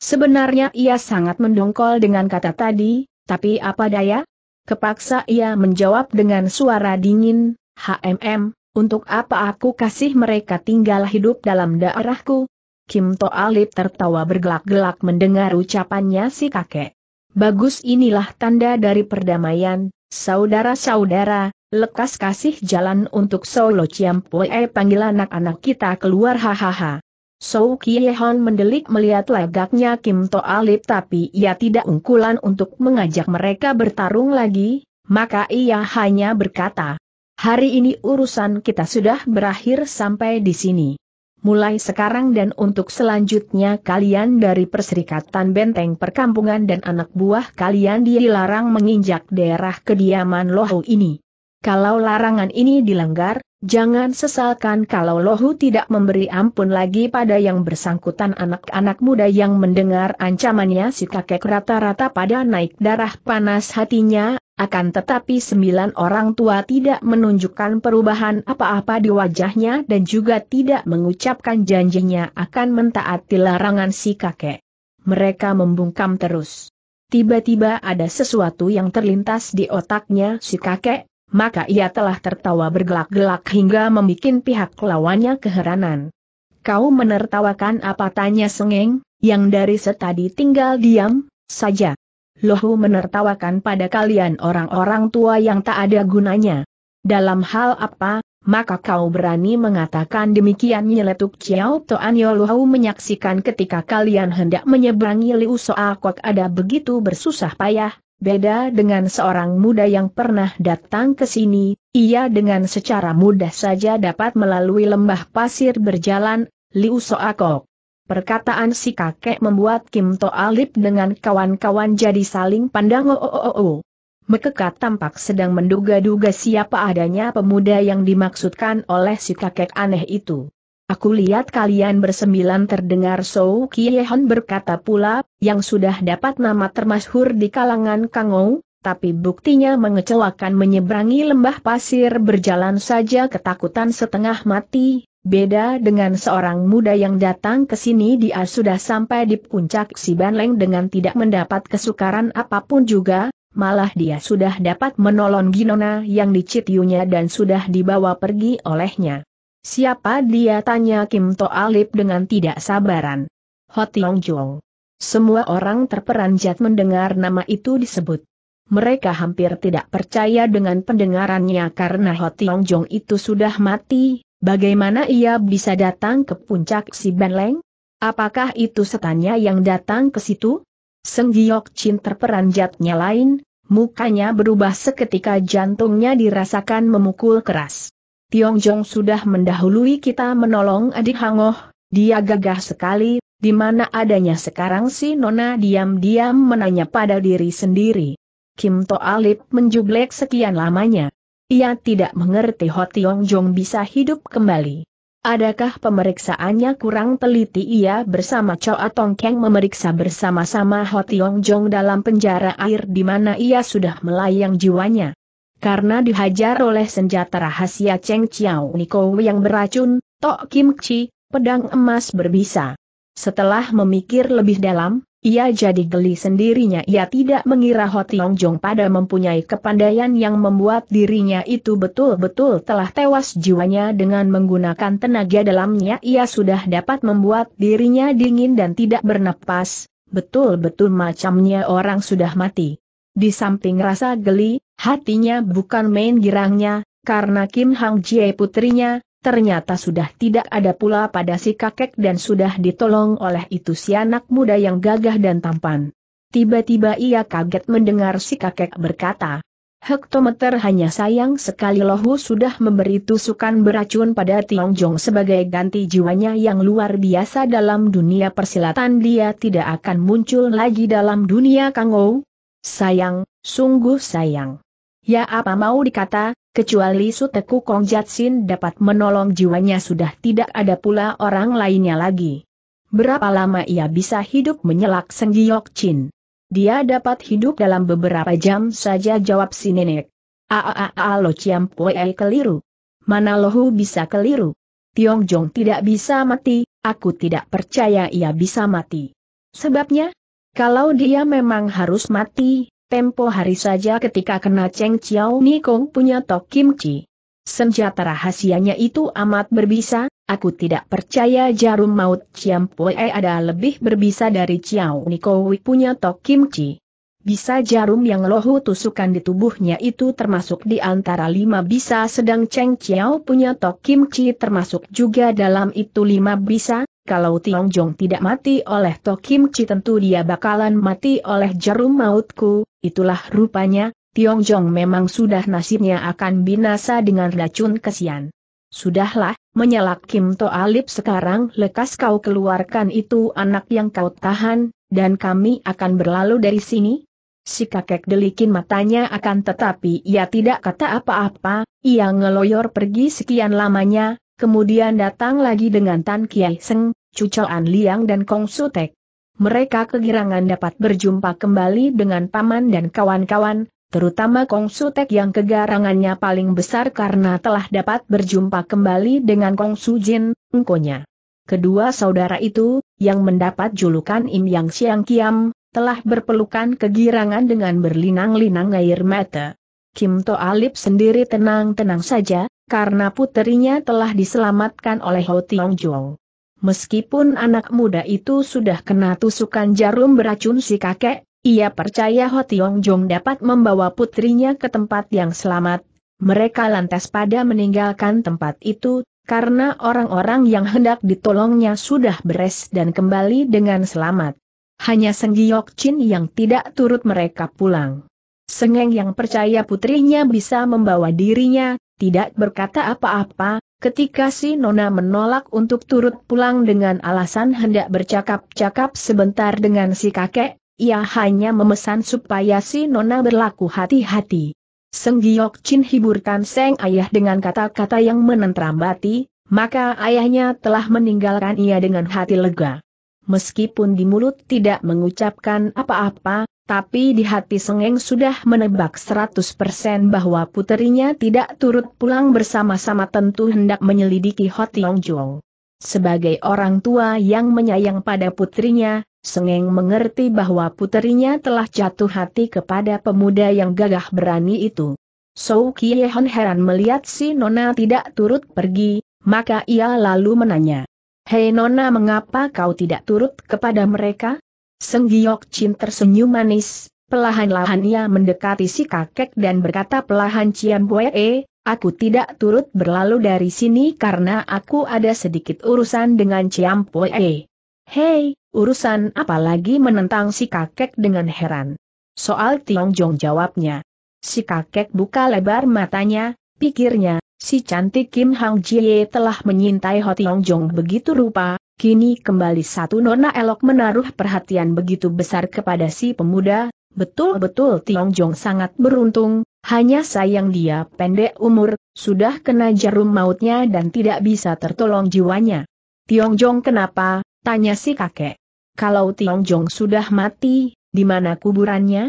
Sebenarnya ia sangat mendongkol dengan kata tadi, tapi apa daya? Kepaksa ia menjawab dengan suara dingin, HMM, untuk apa aku kasih mereka tinggal hidup dalam daerahku? Kim To Alip tertawa bergelak-gelak mendengar ucapannya si kakek. Bagus inilah tanda dari perdamaian, saudara-saudara, lekas kasih jalan untuk Solo Ciampue panggil anak-anak kita keluar hahaha. So Kiehon mendelik melihat lagaknya Kim To Alip, tapi ia tidak ungkulan untuk mengajak mereka bertarung lagi, maka ia hanya berkata, Hari ini urusan kita sudah berakhir sampai di sini. Mulai sekarang dan untuk selanjutnya kalian dari Perserikatan Benteng Perkampungan dan anak buah kalian dilarang menginjak daerah kediaman Lohu ini. Kalau larangan ini dilanggar, jangan sesalkan kalau Lohu tidak memberi ampun lagi pada yang bersangkutan anak-anak muda yang mendengar ancamannya si kakek rata-rata pada naik darah panas hatinya akan tetapi sembilan orang tua tidak menunjukkan perubahan apa-apa di wajahnya dan juga tidak mengucapkan janjinya akan mentaati larangan si kakek. Mereka membungkam terus. Tiba-tiba ada sesuatu yang terlintas di otaknya si kakek, maka ia telah tertawa bergelak-gelak hingga membuat pihak lawannya keheranan. Kau menertawakan apa tanya sengeng, yang dari setadi tinggal diam, saja. Lohu menertawakan pada kalian orang-orang tua yang tak ada gunanya. Dalam hal apa, maka kau berani mengatakan demikian nyeletuk Chiao Toanyo Lohu menyaksikan ketika kalian hendak menyeberangi Liu Soa Kok ada begitu bersusah payah, beda dengan seorang muda yang pernah datang ke sini, ia dengan secara mudah saja dapat melalui lembah pasir berjalan, Liu Soa Kok Perkataan si kakek membuat Kim To Alip dengan kawan-kawan jadi saling pandang oh, oh, oh, oh. Mekekat tampak sedang menduga-duga siapa adanya pemuda yang dimaksudkan oleh si kakek aneh itu. Aku lihat kalian bersembilan terdengar Sou Kiehon berkata pula, yang sudah dapat nama termasyhur di kalangan Kangou, tapi buktinya mengecewakan menyeberangi lembah pasir berjalan saja ketakutan setengah mati, Beda dengan seorang muda yang datang ke sini dia sudah sampai di puncak si Banleng dengan tidak mendapat kesukaran apapun juga, malah dia sudah dapat menolong Ginona yang dicitiunya dan sudah dibawa pergi olehnya. Siapa dia tanya Kim To Alip dengan tidak sabaran. Hotiong Jong. Semua orang terperanjat mendengar nama itu disebut. Mereka hampir tidak percaya dengan pendengarannya karena Hotiong Jong itu sudah mati, Bagaimana ia bisa datang ke puncak si Banleng? Apakah itu setannya yang datang ke situ? Seng Giok Chin terperanjatnya lain, mukanya berubah seketika jantungnya dirasakan memukul keras. Tiong Jong sudah mendahului kita menolong adik Hangoh, dia gagah sekali, di mana adanya sekarang si Nona diam-diam menanya pada diri sendiri. Kim To Alip menjublek sekian lamanya. Ia tidak mengerti Ho Tiong Jong bisa hidup kembali. Adakah pemeriksaannya kurang teliti ia bersama Choa Tong Keng memeriksa bersama-sama Ho Tiong Jong dalam penjara air di mana ia sudah melayang jiwanya. Karena dihajar oleh senjata rahasia Cheng Chiao Niko yang beracun, Tok Kim Chi, pedang emas berbisa. Setelah memikir lebih dalam, ia jadi geli sendirinya ia tidak mengira Ho Tiong Jong pada mempunyai kepandaian yang membuat dirinya itu betul-betul telah tewas jiwanya dengan menggunakan tenaga dalamnya ia sudah dapat membuat dirinya dingin dan tidak bernapas, betul-betul macamnya orang sudah mati. Di samping rasa geli, hatinya bukan main girangnya, karena Kim Hang Jie putrinya, ternyata sudah tidak ada pula pada si kakek dan sudah ditolong oleh itu si anak muda yang gagah dan tampan. Tiba-tiba ia kaget mendengar si kakek berkata, Hektometer hanya sayang sekali lohu sudah memberi tusukan beracun pada Tiong Jong sebagai ganti jiwanya yang luar biasa dalam dunia persilatan dia tidak akan muncul lagi dalam dunia Kangou. Sayang, sungguh sayang. Ya apa mau dikata, Kecuali Suteku Kong Jatsin dapat menolong jiwanya sudah tidak ada pula orang lainnya lagi. Berapa lama ia bisa hidup menyelak Senggiyok Chin? Dia dapat hidup dalam beberapa jam saja jawab si nenek. Aaaa lo Ciam keliru. Mana lohu bisa keliru? Tiong Jong tidak bisa mati, aku tidak percaya ia bisa mati. Sebabnya, kalau dia memang harus mati, Tempo hari saja ketika kena Cheng Chiao Nikong punya Tok Kim Chi. Senjata rahasianya itu amat berbisa, aku tidak percaya jarum maut Chiam Pue ada lebih berbisa dari Chiao Nikowi punya Tok Kim Chi. Bisa jarum yang lohu tusukan di tubuhnya itu termasuk di antara lima bisa sedang Cheng Chiao punya Tok Kim Chi termasuk juga dalam itu lima bisa, kalau Tiong Jong tidak mati oleh To Kim Chi tentu dia bakalan mati oleh jarum mautku, itulah rupanya, Tiong Jong memang sudah nasibnya akan binasa dengan racun kesian. Sudahlah, menyalak Kim To Alip sekarang lekas kau keluarkan itu anak yang kau tahan, dan kami akan berlalu dari sini? Si kakek delikin matanya akan tetapi ia tidak kata apa-apa, ia ngeloyor pergi sekian lamanya, kemudian datang lagi dengan Tan Kiai Seng, Cucoan Liang dan Kong Sutek. Mereka kegirangan dapat berjumpa kembali dengan paman dan kawan-kawan, terutama Kong Sutek yang kegarangannya paling besar karena telah dapat berjumpa kembali dengan Kong Sujin, engkonya. Kedua saudara itu, yang mendapat julukan Im Yang Siang Kiam, telah berpelukan kegirangan dengan berlinang-linang air mata. Kim To Alip sendiri tenang-tenang saja, karena puterinya telah diselamatkan oleh Ho Tiong Jong. Meskipun anak muda itu sudah kena tusukan jarum beracun si kakek, ia percaya Ho Tiong Jong dapat membawa putrinya ke tempat yang selamat. Mereka lantas pada meninggalkan tempat itu, karena orang-orang yang hendak ditolongnya sudah beres dan kembali dengan selamat. Hanya Seng Giok Chin yang tidak turut mereka pulang. Sengeng yang percaya putrinya bisa membawa dirinya, tidak berkata apa-apa, Ketika si Nona menolak untuk turut pulang dengan alasan hendak bercakap-cakap sebentar dengan si kakek, ia hanya memesan supaya si Nona berlaku hati-hati. Seng Giok Chin hiburkan Seng Ayah dengan kata-kata yang menentrambati, maka ayahnya telah meninggalkan ia dengan hati lega. Meskipun di mulut tidak mengucapkan apa-apa, tapi di hati Sengeng sudah menebak 100% bahwa puterinya tidak turut pulang bersama-sama tentu hendak menyelidiki Ho Tiong Jong. Sebagai orang tua yang menyayang pada putrinya, Sengeng mengerti bahwa puterinya telah jatuh hati kepada pemuda yang gagah berani itu. Sou Kiehon heran melihat si Nona tidak turut pergi, maka ia lalu menanya, Hei Nona mengapa kau tidak turut kepada mereka? Senggiyok Chin tersenyum manis, pelahan-lahan ia mendekati si kakek dan berkata pelahan Ciam Boe, aku tidak turut berlalu dari sini karena aku ada sedikit urusan dengan Ciam Boe. Hei, urusan apa lagi menentang si kakek dengan heran. Soal Tiong Jong jawabnya. Si kakek buka lebar matanya, pikirnya, si cantik Kim Hang Jie telah menyintai Ho Tiong Jong begitu rupa, Kini kembali satu nona elok menaruh perhatian begitu besar kepada si pemuda, betul-betul Tiong Jong sangat beruntung, hanya sayang dia pendek umur, sudah kena jarum mautnya dan tidak bisa tertolong jiwanya. Tiong Jong kenapa? tanya si kakek. Kalau Tiong Jong sudah mati, di mana kuburannya?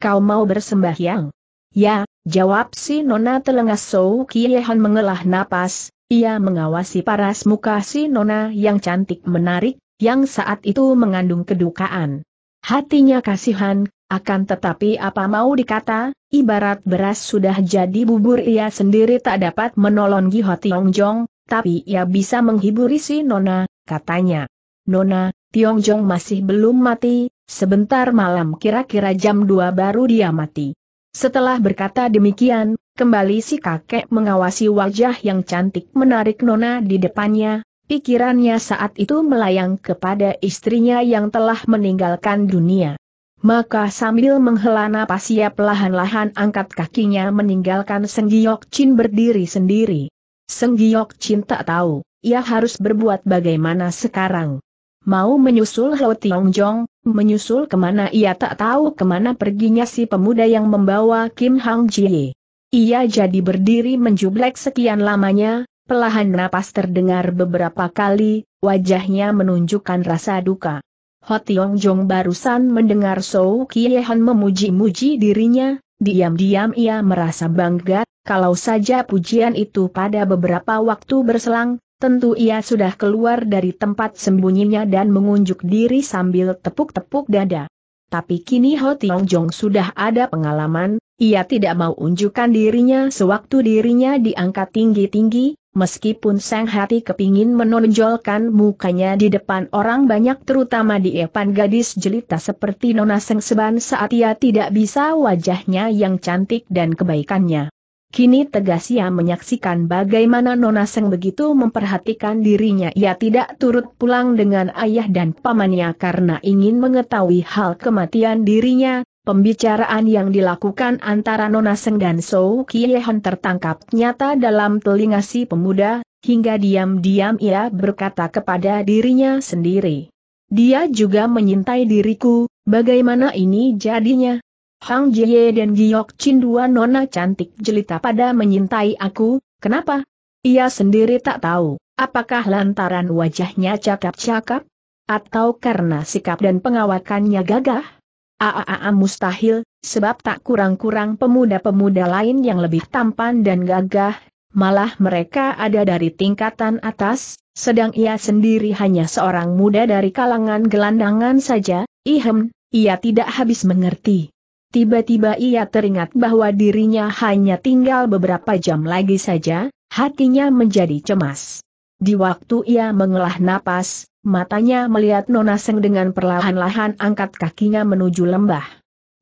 Kau mau bersembahyang? Ya, jawab si nona telengah Sou Kiehon mengelah napas, ia mengawasi paras muka si Nona yang cantik menarik, yang saat itu mengandung kedukaan. Hatinya kasihan, akan tetapi apa mau dikata, ibarat beras sudah jadi bubur ia sendiri tak dapat menolong Giho Jong, tapi ia bisa menghibur si Nona, katanya. Nona, Tiong Jong masih belum mati, sebentar malam kira-kira jam 2 baru dia mati. Setelah berkata demikian, Kembali si kakek mengawasi wajah yang cantik menarik Nona di depannya, pikirannya saat itu melayang kepada istrinya yang telah meninggalkan dunia. Maka sambil menghela napas ia pelahan lahan angkat kakinya meninggalkan Senggiok Chin berdiri sendiri. Senggiok Chin tak tahu, ia harus berbuat bagaimana sekarang. Mau menyusul Lo Tiong Jong, menyusul kemana ia tak tahu kemana perginya si pemuda yang membawa Kim Hang Jie. Ia jadi berdiri menjublek sekian lamanya, pelahan napas terdengar beberapa kali, wajahnya menunjukkan rasa duka. Hotiong Jong barusan mendengar Sou Kiehan memuji-muji dirinya, diam-diam ia merasa bangga, kalau saja pujian itu pada beberapa waktu berselang, tentu ia sudah keluar dari tempat sembunyinya dan mengunjuk diri sambil tepuk-tepuk dada. Tapi kini Ho Tiong Jong sudah ada pengalaman, ia tidak mau unjukkan dirinya sewaktu dirinya diangkat tinggi-tinggi, meskipun sang hati kepingin menonjolkan mukanya di depan orang banyak terutama di depan gadis jelita seperti Nona Seban saat ia tidak bisa wajahnya yang cantik dan kebaikannya. Kini tegas ia menyaksikan bagaimana Nona Seng begitu memperhatikan dirinya ia tidak turut pulang dengan ayah dan pamannya karena ingin mengetahui hal kematian dirinya, Pembicaraan yang dilakukan antara Nona Seng dan Sou Kiehon tertangkap nyata dalam telinga si pemuda, hingga diam-diam ia berkata kepada dirinya sendiri. Dia juga menyintai diriku, bagaimana ini jadinya? Hang Jie dan Giok Chin dua nona cantik jelita pada menyintai aku, kenapa? Ia sendiri tak tahu, apakah lantaran wajahnya cakap-cakap? Atau karena sikap dan pengawakannya gagah? Aaa mustahil, sebab tak kurang-kurang pemuda-pemuda lain yang lebih tampan dan gagah, malah mereka ada dari tingkatan atas, sedang ia sendiri hanya seorang muda dari kalangan gelandangan saja, ihem, ia tidak habis mengerti. Tiba-tiba ia teringat bahwa dirinya hanya tinggal beberapa jam lagi saja, hatinya menjadi cemas. Di waktu ia mengelah napas, Matanya melihat Nona Seng dengan perlahan-lahan angkat kakinya menuju lembah.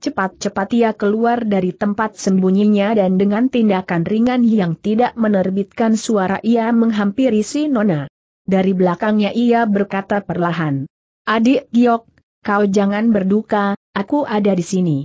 Cepat-cepat ia keluar dari tempat sembunyinya dan dengan tindakan ringan yang tidak menerbitkan suara ia menghampiri si Nona. Dari belakangnya ia berkata perlahan, Adik Giok, kau jangan berduka, aku ada di sini.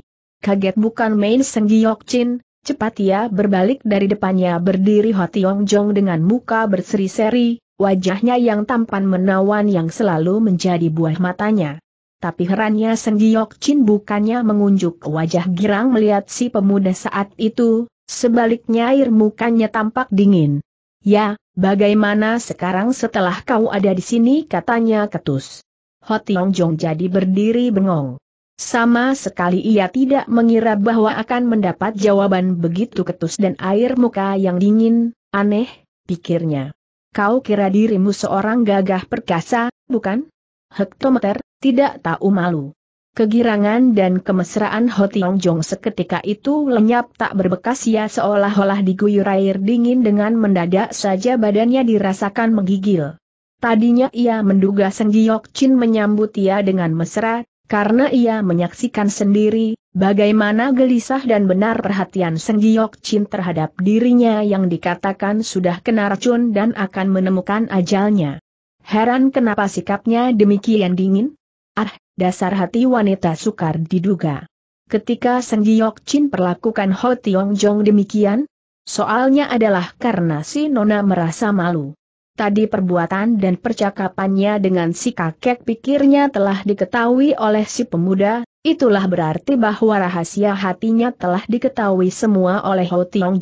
Kaget bukan main Seng Giok Chin, cepat ia berbalik dari depannya berdiri Ho Tiong Jong dengan muka berseri-seri, Wajahnya yang tampan menawan yang selalu menjadi buah matanya. Tapi herannya Senggiyok Chin bukannya mengunjuk wajah girang melihat si pemuda saat itu, sebaliknya air mukanya tampak dingin. Ya, bagaimana sekarang setelah kau ada di sini katanya ketus. Hotiong Jong jadi berdiri bengong. Sama sekali ia tidak mengira bahwa akan mendapat jawaban begitu ketus dan air muka yang dingin, aneh, pikirnya. Kau kira dirimu seorang gagah perkasa, bukan? Hektometer, tidak tahu malu. Kegirangan dan kemesraan Ho Tiong Jong seketika itu lenyap tak berbekas ya seolah-olah diguyur air dingin dengan mendadak saja badannya dirasakan menggigil. Tadinya ia menduga Senggiok Chin menyambut ia dengan mesra, karena ia menyaksikan sendiri, bagaimana gelisah dan benar perhatian Seng Giok Chin terhadap dirinya yang dikatakan sudah kena racun dan akan menemukan ajalnya. Heran kenapa sikapnya demikian dingin? Ah, dasar hati wanita sukar diduga. Ketika Seng Giok Chin perlakukan Ho Tiong Jong demikian, soalnya adalah karena si Nona merasa malu. Tadi perbuatan dan percakapannya dengan si kakek pikirnya telah diketahui oleh si pemuda, itulah berarti bahwa rahasia hatinya telah diketahui semua oleh Ho Tiong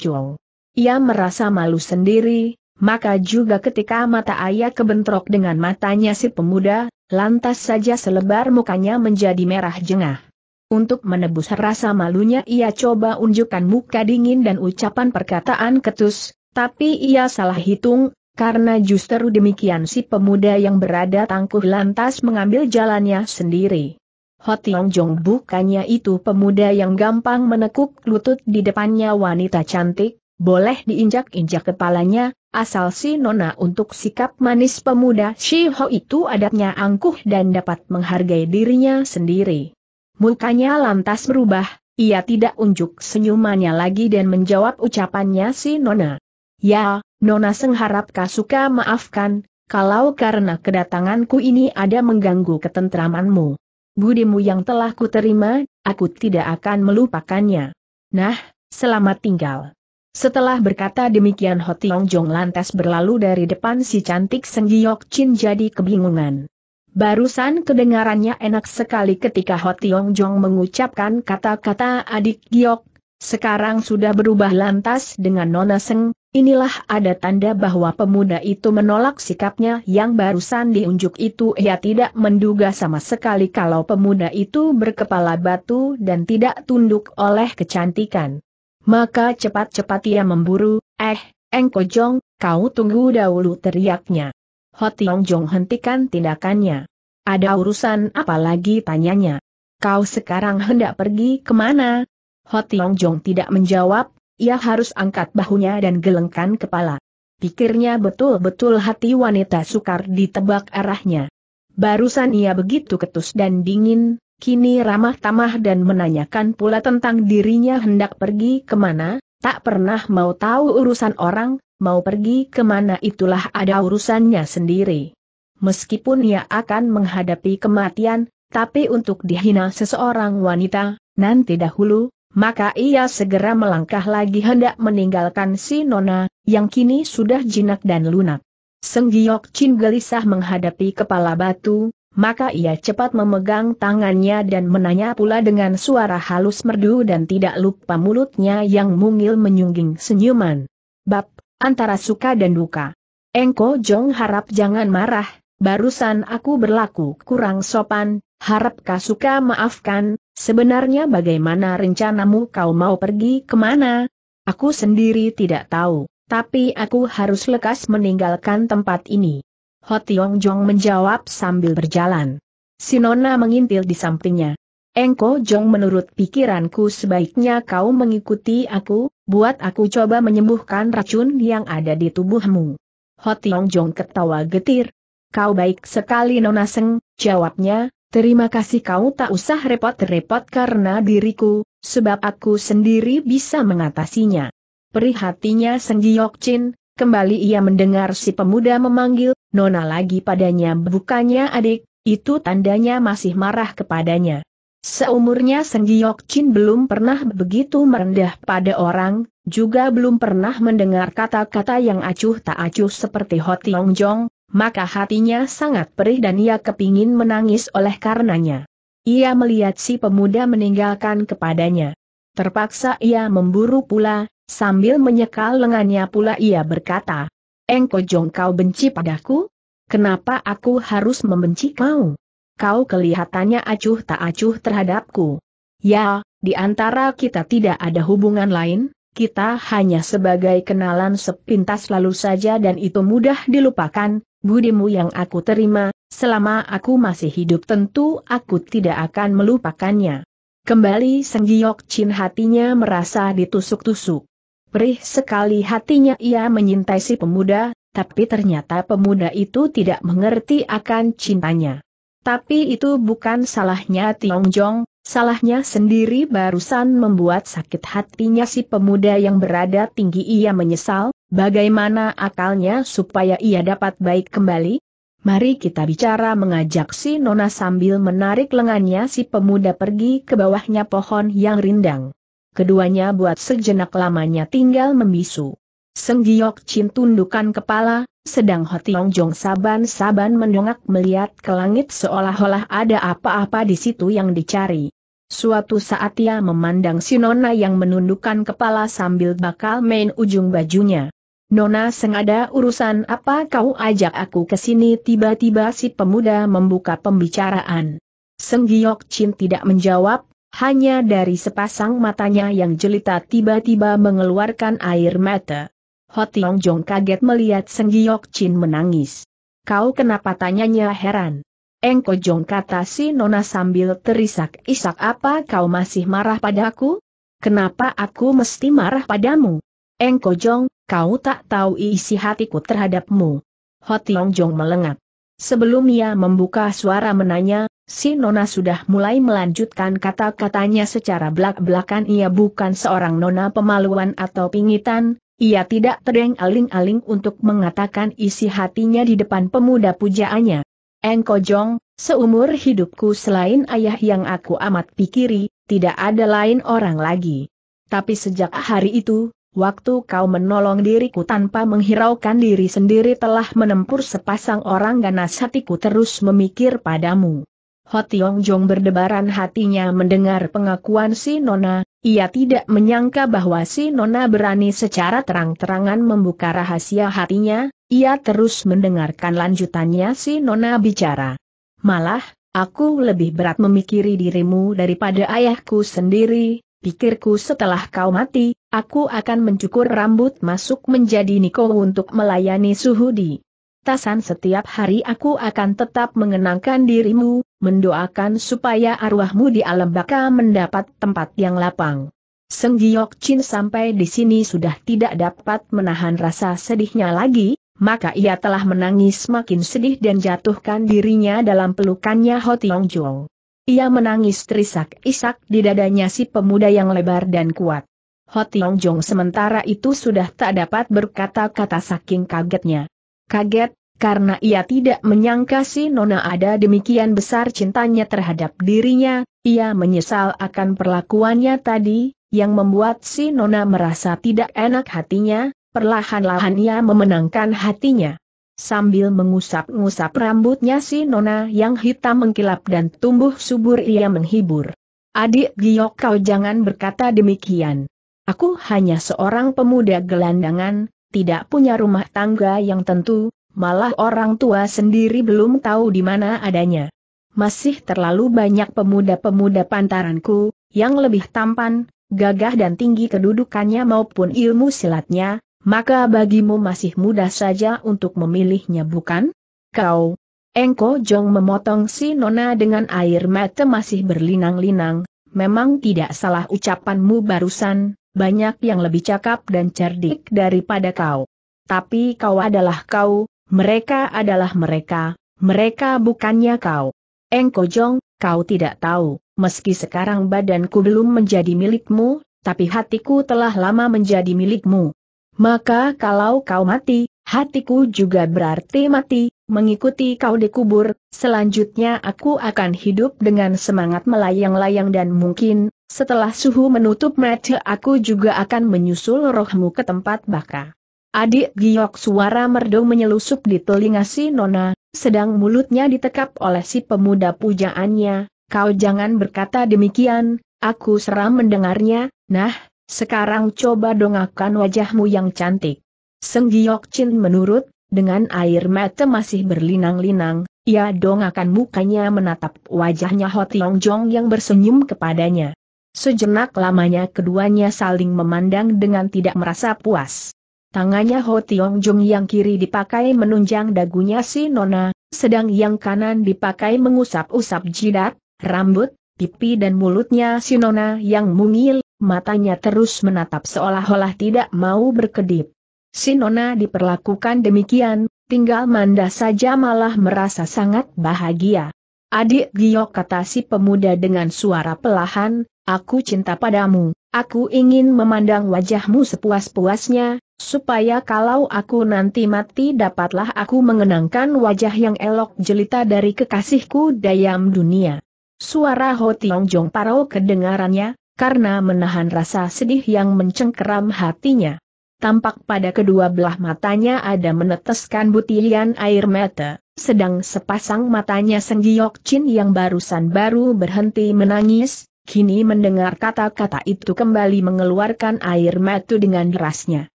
Ia merasa malu sendiri, maka juga ketika mata ayah kebentrok dengan matanya si pemuda, lantas saja selebar mukanya menjadi merah jengah. Untuk menebus rasa malunya ia coba unjukkan muka dingin dan ucapan perkataan ketus, tapi ia salah hitung, karena justru demikian si pemuda yang berada tangkuh lantas mengambil jalannya sendiri. Hotiong Jong bukannya itu pemuda yang gampang menekuk lutut di depannya wanita cantik, boleh diinjak-injak kepalanya, asal si nona untuk sikap manis pemuda si Ho itu adatnya angkuh dan dapat menghargai dirinya sendiri. Mukanya lantas berubah, ia tidak unjuk senyumannya lagi dan menjawab ucapannya si nona. Ya, Nona Seng harap Kasuka maafkan, kalau karena kedatanganku ini ada mengganggu ketentramanmu. Budimu yang telah kuterima, aku tidak akan melupakannya. Nah, selamat tinggal. Setelah berkata demikian Ho Tiong Jong lantas berlalu dari depan si cantik Seng Giok Chin jadi kebingungan. Barusan kedengarannya enak sekali ketika Ho Tiong Jong mengucapkan kata-kata adik Giok, sekarang sudah berubah lantas dengan Nona Seng, Inilah ada tanda bahwa pemuda itu menolak sikapnya yang barusan diunjuk itu ia tidak menduga sama sekali kalau pemuda itu berkepala batu dan tidak tunduk oleh kecantikan. Maka cepat-cepat ia memburu, eh, Jong, kau tunggu dahulu teriaknya. Hotiong Jong hentikan tindakannya. Ada urusan apa lagi tanyanya. Kau sekarang hendak pergi kemana? Hotiong Jong tidak menjawab, ia harus angkat bahunya dan gelengkan kepala. Pikirnya betul-betul hati wanita sukar ditebak arahnya. Barusan ia begitu ketus dan dingin, kini ramah tamah dan menanyakan pula tentang dirinya hendak pergi kemana, tak pernah mau tahu urusan orang, mau pergi kemana itulah ada urusannya sendiri. Meskipun ia akan menghadapi kematian, tapi untuk dihina seseorang wanita, nanti dahulu, maka ia segera melangkah lagi hendak meninggalkan si Nona, yang kini sudah jinak dan lunak. Seng Giok Chin gelisah menghadapi kepala batu, maka ia cepat memegang tangannya dan menanya pula dengan suara halus merdu dan tidak lupa mulutnya yang mungil menyungging senyuman. Bab, antara suka dan duka. Engko Jong harap jangan marah, barusan aku berlaku kurang sopan, harap kasuka maafkan, Sebenarnya bagaimana rencanamu kau mau pergi kemana? Aku sendiri tidak tahu, tapi aku harus lekas meninggalkan tempat ini. Tiong Jong menjawab sambil berjalan. Sinona mengintil di sampingnya. Engko Jong menurut pikiranku sebaiknya kau mengikuti aku, buat aku coba menyembuhkan racun yang ada di tubuhmu. Tiong Jong ketawa getir. Kau baik sekali Nona Seng, jawabnya, Terima kasih kau tak usah repot-repot karena diriku, sebab aku sendiri bisa mengatasinya. Perihatinya Senggiyok Chin, kembali ia mendengar si pemuda memanggil, Nona lagi padanya bukannya adik, itu tandanya masih marah kepadanya. Seumurnya Senggiyok Chin belum pernah begitu merendah pada orang, juga belum pernah mendengar kata-kata yang acuh tak acuh seperti Hot Longjong. Jong, maka hatinya sangat perih dan ia kepingin menangis oleh karenanya. Ia melihat si pemuda meninggalkan kepadanya. Terpaksa ia memburu pula, sambil menyekal lengannya pula ia berkata, Engko jong kau benci padaku? Kenapa aku harus membenci kau? Kau kelihatannya acuh tak acuh terhadapku. Ya, di antara kita tidak ada hubungan lain, kita hanya sebagai kenalan sepintas lalu saja dan itu mudah dilupakan, budimu yang aku terima, selama aku masih hidup tentu aku tidak akan melupakannya. Kembali Giok Chin hatinya merasa ditusuk-tusuk. Perih sekali hatinya ia menyintai si pemuda, tapi ternyata pemuda itu tidak mengerti akan cintanya. Tapi itu bukan salahnya Tiong Jong, Salahnya sendiri barusan membuat sakit hatinya si pemuda yang berada tinggi ia menyesal, Bagaimana akalnya supaya ia dapat baik kembali? Mari kita bicara mengajak si Nona sambil menarik lengannya si pemuda pergi ke bawahnya pohon yang rindang. Keduanya buat sejenak lamanya tinggal membisu. Senggiok Chin tundukkan kepala, sedang Hotiong Jong saban-saban mendongak melihat ke langit seolah-olah ada apa-apa di situ yang dicari. Suatu saat ia memandang si Nona yang menundukkan kepala sambil bakal main ujung bajunya. Nona sengada urusan apa kau ajak aku ke sini tiba-tiba si pemuda membuka pembicaraan. Seng Giok Chin tidak menjawab, hanya dari sepasang matanya yang jelita tiba-tiba mengeluarkan air mata. Hotiong Jong kaget melihat Seng Giok Chin menangis. Kau kenapa tanyanya heran? Engko Jong kata si Nona sambil terisak-isak apa kau masih marah padaku? Kenapa aku mesti marah padamu? Engko Jong, kau tak tahu isi hatiku terhadapmu. Hotiong Jong melengat. Sebelum ia membuka suara menanya, si Nona sudah mulai melanjutkan kata-katanya secara belak-belakan ia bukan seorang Nona pemaluan atau pingitan, ia tidak tereng aling-aling untuk mengatakan isi hatinya di depan pemuda pujaannya. Engko Jong, seumur hidupku selain ayah yang aku amat pikiri, tidak ada lain orang lagi. Tapi sejak hari itu, Waktu kau menolong diriku tanpa menghiraukan diri sendiri telah menempur sepasang orang ganas hatiku terus memikir padamu. Hotiong Jong berdebaran hatinya mendengar pengakuan si Nona, ia tidak menyangka bahwa si Nona berani secara terang-terangan membuka rahasia hatinya, ia terus mendengarkan lanjutannya si Nona bicara. Malah, Aku lebih berat memikiri dirimu daripada ayahku sendiri, pikirku setelah kau mati, Aku akan mencukur rambut masuk menjadi Niko untuk melayani Suhudi. Tasan setiap hari aku akan tetap mengenangkan dirimu, mendoakan supaya arwahmu di alam baka mendapat tempat yang lapang. Seng Giok Chin sampai di sini sudah tidak dapat menahan rasa sedihnya lagi, maka ia telah menangis makin sedih dan jatuhkan dirinya dalam pelukannya Ho Tiong Jong. Ia menangis terisak-isak di dadanya si pemuda yang lebar dan kuat. Ho Tiong Jong sementara itu sudah tak dapat berkata-kata saking kagetnya. Kaget, karena ia tidak menyangka si Nona ada demikian besar cintanya terhadap dirinya, ia menyesal akan perlakuannya tadi, yang membuat si Nona merasa tidak enak hatinya, perlahan-lahan ia memenangkan hatinya. Sambil mengusap-ngusap rambutnya si Nona yang hitam mengkilap dan tumbuh subur ia menghibur. Adik Giyok kau jangan berkata demikian. Aku hanya seorang pemuda gelandangan, tidak punya rumah tangga yang tentu, malah orang tua sendiri belum tahu di mana adanya. Masih terlalu banyak pemuda-pemuda pantaranku, yang lebih tampan, gagah dan tinggi kedudukannya maupun ilmu silatnya, maka bagimu masih mudah saja untuk memilihnya bukan? Kau, Engko Jong memotong si Nona dengan air mata masih berlinang-linang, memang tidak salah ucapanmu barusan, banyak yang lebih cakap dan cerdik daripada kau. Tapi kau adalah kau, mereka adalah mereka, mereka bukannya kau. Engkojong, kau tidak tahu, meski sekarang badanku belum menjadi milikmu, tapi hatiku telah lama menjadi milikmu. Maka kalau kau mati, hatiku juga berarti mati, mengikuti kau dikubur, selanjutnya aku akan hidup dengan semangat melayang-layang dan mungkin, setelah suhu menutup mata aku juga akan menyusul rohmu ke tempat baka. Adik giok suara merdu menyelusup di telinga si Nona, sedang mulutnya ditekap oleh si pemuda pujaannya, kau jangan berkata demikian, aku seram mendengarnya, nah, sekarang coba dongakan wajahmu yang cantik. Seng Giok Chin menurut, dengan air mata masih berlinang-linang, ia dongakan mukanya menatap wajahnya Hotiong Jong yang bersenyum kepadanya. Sejenak lamanya keduanya saling memandang dengan tidak merasa puas. Tangannya Ho Tiong Jung yang kiri dipakai menunjang dagunya si Nona, sedang yang kanan dipakai mengusap-usap jidat, rambut, pipi dan mulutnya si Nona yang mungil, matanya terus menatap seolah-olah tidak mau berkedip. Si Nona diperlakukan demikian, tinggal Manda saja malah merasa sangat bahagia. Adik Giok kata si pemuda dengan suara pelahan, aku cinta padamu, aku ingin memandang wajahmu sepuas-puasnya, supaya kalau aku nanti mati dapatlah aku mengenangkan wajah yang elok jelita dari kekasihku dayam dunia. Suara Ho Tiong Jong Paro kedengarannya, karena menahan rasa sedih yang mencengkeram hatinya tampak pada kedua belah matanya ada meneteskan butiran air mata, sedang sepasang matanya Giok Chin yang barusan baru berhenti menangis, kini mendengar kata-kata itu kembali mengeluarkan air mata dengan derasnya.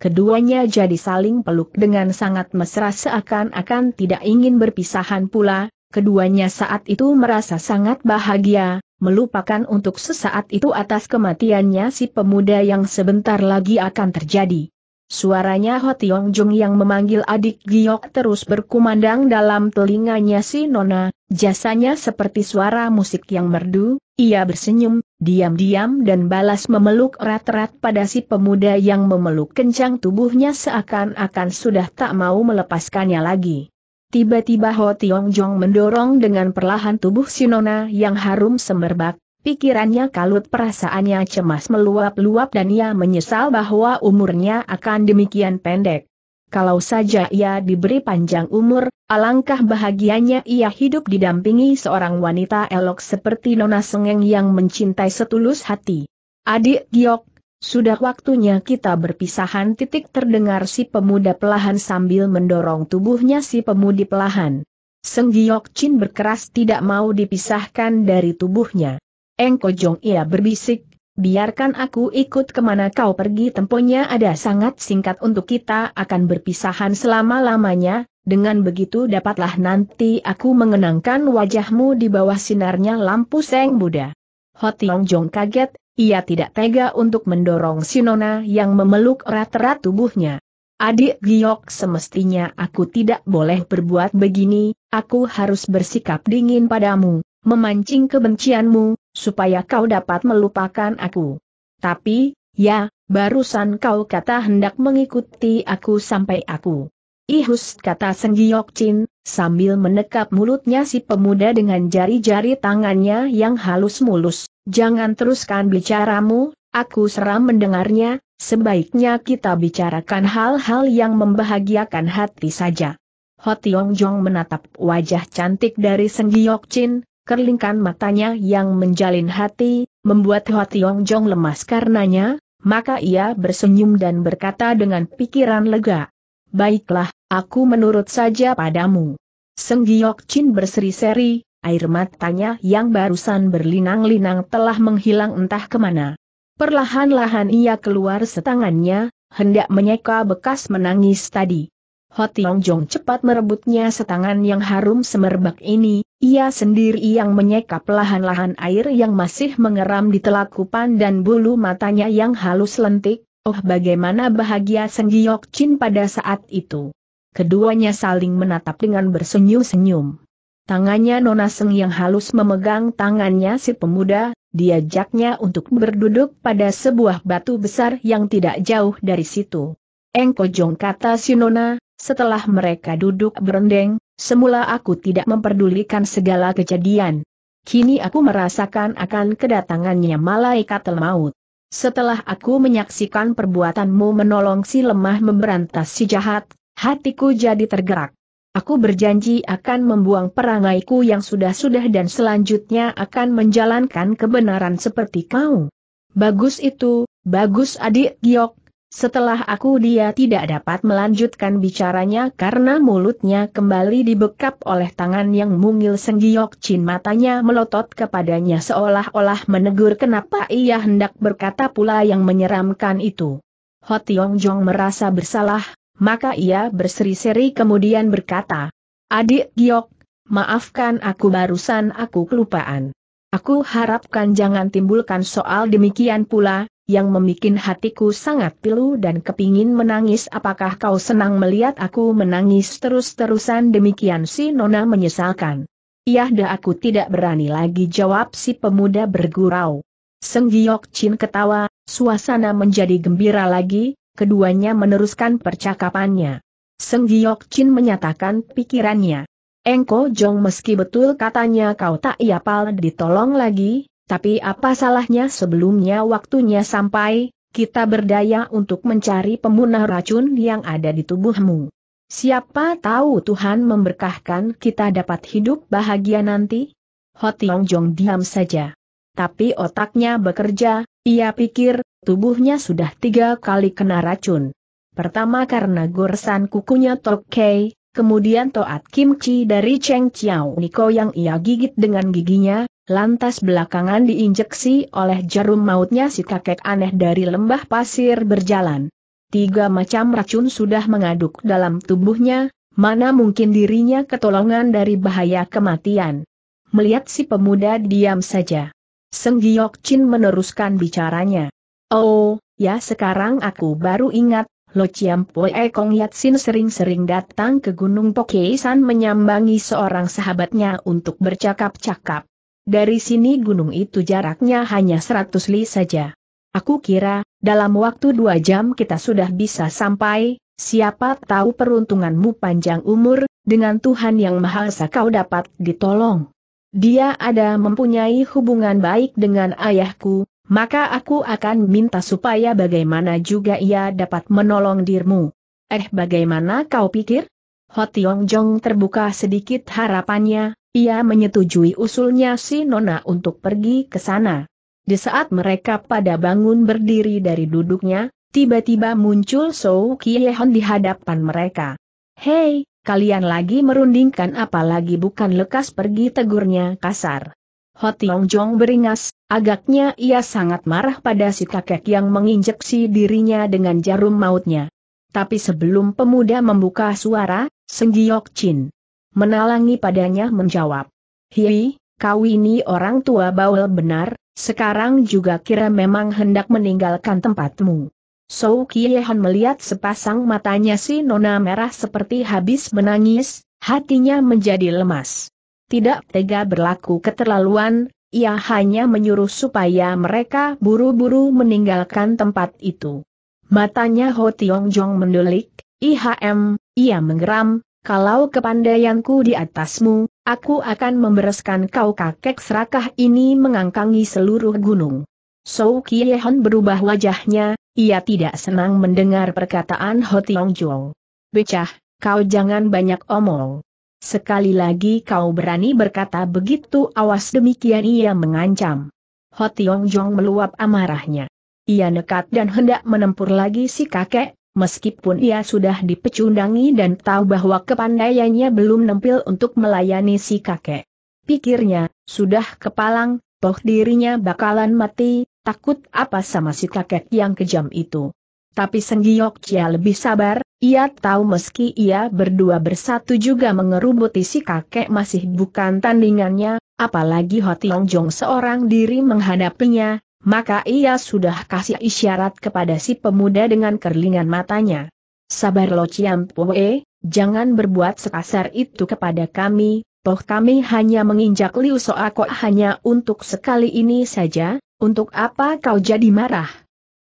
Keduanya jadi saling peluk dengan sangat mesra seakan-akan tidak ingin berpisahan pula, Keduanya saat itu merasa sangat bahagia, melupakan untuk sesaat itu atas kematiannya si pemuda yang sebentar lagi akan terjadi. Suaranya Ho Tiong Jung yang memanggil adik Giok terus berkumandang dalam telinganya si Nona, jasanya seperti suara musik yang merdu, ia bersenyum, diam-diam dan balas memeluk erat-erat pada si pemuda yang memeluk kencang tubuhnya seakan-akan sudah tak mau melepaskannya lagi. Tiba-tiba Ho Tiong Jong mendorong dengan perlahan tubuh Sinona yang harum semerbak, pikirannya kalut perasaannya cemas meluap-luap dan ia menyesal bahwa umurnya akan demikian pendek. Kalau saja ia diberi panjang umur, alangkah bahagianya ia hidup didampingi seorang wanita elok seperti Nona Sengeng yang mencintai setulus hati. Adik Giok, sudah waktunya kita berpisahan titik terdengar si pemuda pelahan sambil mendorong tubuhnya si pemudi pelahan. Seng Giok Chin berkeras tidak mau dipisahkan dari tubuhnya. Engko Jong ia berbisik, biarkan aku ikut kemana kau pergi temponya ada sangat singkat untuk kita akan berpisahan selama-lamanya, dengan begitu dapatlah nanti aku mengenangkan wajahmu di bawah sinarnya lampu Seng Buddha. Hotiong Jong kaget, ia tidak tega untuk mendorong Sinona yang memeluk erat-erat tubuhnya. Adik Giok semestinya aku tidak boleh berbuat begini, aku harus bersikap dingin padamu, memancing kebencianmu, supaya kau dapat melupakan aku. Tapi, ya, barusan kau kata hendak mengikuti aku sampai aku. Ihus kata Giok Chin, sambil menekap mulutnya si pemuda dengan jari-jari tangannya yang halus mulus. Jangan teruskan bicaramu, aku seram mendengarnya, sebaiknya kita bicarakan hal-hal yang membahagiakan hati saja. Tiong Jong menatap wajah cantik dari Senggiyok Chin, kerlingkan matanya yang menjalin hati, membuat Tiong Jong lemas karenanya, maka ia bersenyum dan berkata dengan pikiran lega. Baiklah, aku menurut saja padamu. Senggiyok Chin berseri-seri, Air matanya yang barusan berlinang-linang telah menghilang entah kemana. Perlahan-lahan ia keluar setangannya, hendak menyeka bekas menangis tadi. Hotiong Jong cepat merebutnya setangan yang harum semerbak ini, ia sendiri yang menyeka perlahan lahan air yang masih mengeram di telakupan dan bulu matanya yang halus lentik, oh bagaimana bahagia Seng Giok Chin pada saat itu. Keduanya saling menatap dengan bersenyum-senyum. Tangannya Nona Seng yang halus memegang tangannya si pemuda, diajaknya untuk berduduk pada sebuah batu besar yang tidak jauh dari situ. Engko Jong kata si Nona, setelah mereka duduk berendeng, semula aku tidak memperdulikan segala kejadian. Kini aku merasakan akan kedatangannya malaikat maut. Setelah aku menyaksikan perbuatanmu menolong si lemah memberantas si jahat, hatiku jadi tergerak. Aku berjanji akan membuang perangaiku yang sudah-sudah dan selanjutnya akan menjalankan kebenaran seperti kau. Bagus itu, bagus adik Giok. Setelah aku dia tidak dapat melanjutkan bicaranya karena mulutnya kembali dibekap oleh tangan yang mungil Senggiok Chin matanya melotot kepadanya seolah-olah menegur kenapa ia hendak berkata pula yang menyeramkan itu. Ho Yongjong Jong merasa bersalah, maka ia berseri-seri kemudian berkata, Adik Giok, maafkan aku barusan aku kelupaan. Aku harapkan jangan timbulkan soal demikian pula, yang memikin hatiku sangat pilu dan kepingin menangis apakah kau senang melihat aku menangis terus-terusan demikian si Nona menyesalkan. Iya dah aku tidak berani lagi jawab si pemuda bergurau. Senggiok Chin ketawa, suasana menjadi gembira lagi, keduanya meneruskan percakapannya. Seng Giok Chin menyatakan pikirannya. Engko Jong meski betul katanya kau tak yapal ditolong lagi, tapi apa salahnya sebelumnya waktunya sampai, kita berdaya untuk mencari pemunah racun yang ada di tubuhmu. Siapa tahu Tuhan memberkahkan kita dapat hidup bahagia nanti? Ho Tiong Jong diam saja. Tapi otaknya bekerja, ia pikir, tubuhnya sudah tiga kali kena racun. Pertama karena goresan kukunya Tok Kei, kemudian toat kimchi dari Cheng Chiao Niko yang ia gigit dengan giginya, lantas belakangan diinjeksi oleh jarum mautnya si kakek aneh dari lembah pasir berjalan. Tiga macam racun sudah mengaduk dalam tubuhnya, mana mungkin dirinya ketolongan dari bahaya kematian. Melihat si pemuda diam saja. Seng Giok Chin meneruskan bicaranya. Oh, ya sekarang aku baru ingat, Lo Chiam Poe Kong Yat Sin sering-sering datang ke Gunung Pokesan menyambangi seorang sahabatnya untuk bercakap-cakap. Dari sini gunung itu jaraknya hanya 100 li saja. Aku kira, dalam waktu dua jam kita sudah bisa sampai, siapa tahu peruntunganmu panjang umur, dengan Tuhan Yang Maha Esa kau dapat ditolong dia ada mempunyai hubungan baik dengan ayahku, maka aku akan minta supaya bagaimana juga ia dapat menolong dirimu. Eh bagaimana kau pikir? Hotiong Jong terbuka sedikit harapannya, ia menyetujui usulnya si Nona untuk pergi ke sana. Di saat mereka pada bangun berdiri dari duduknya, tiba-tiba muncul Sou Kiehon di hadapan mereka. Hei, Kalian lagi merundingkan apalagi bukan lekas pergi tegurnya kasar. Hotiong Jong beringas, agaknya ia sangat marah pada si kakek yang menginjeksi dirinya dengan jarum mautnya. Tapi sebelum pemuda membuka suara, Senggiyok Chin menalangi padanya menjawab. Hei, kau ini orang tua bawel benar, sekarang juga kira memang hendak meninggalkan tempatmu. Sou Kiehan melihat sepasang matanya si Nona merah seperti habis menangis, hatinya menjadi lemas. Tidak tega berlaku keterlaluan, ia hanya menyuruh supaya mereka buru-buru meninggalkan tempat itu. Matanya Ho Tiong Jong mendulik, IHM, ia menggeram, kalau kepandaianku di atasmu, aku akan membereskan kau kakek serakah ini mengangkangi seluruh gunung. Sou Kiehan berubah wajahnya, ia tidak senang mendengar perkataan Ho Tiong Jong. Becah, kau jangan banyak omong. Sekali lagi kau berani berkata begitu awas demikian ia mengancam. Ho Tiong Jong meluap amarahnya. Ia nekat dan hendak menempur lagi si kakek, meskipun ia sudah dipecundangi dan tahu bahwa kepandaiannya belum nempil untuk melayani si kakek. Pikirnya, sudah kepalang, toh dirinya bakalan mati, Takut apa sama si kakek yang kejam itu? Tapi Senggiok Chia lebih sabar, ia tahu meski ia berdua bersatu juga mengerubuti si kakek masih bukan tandingannya, apalagi Tiong Jong seorang diri menghadapinya, maka ia sudah kasih isyarat kepada si pemuda dengan kerlingan matanya. Sabar lo Chiam Pue, jangan berbuat sekasar itu kepada kami, Toh kami hanya menginjak Liu Soa hanya untuk sekali ini saja, untuk apa kau jadi marah?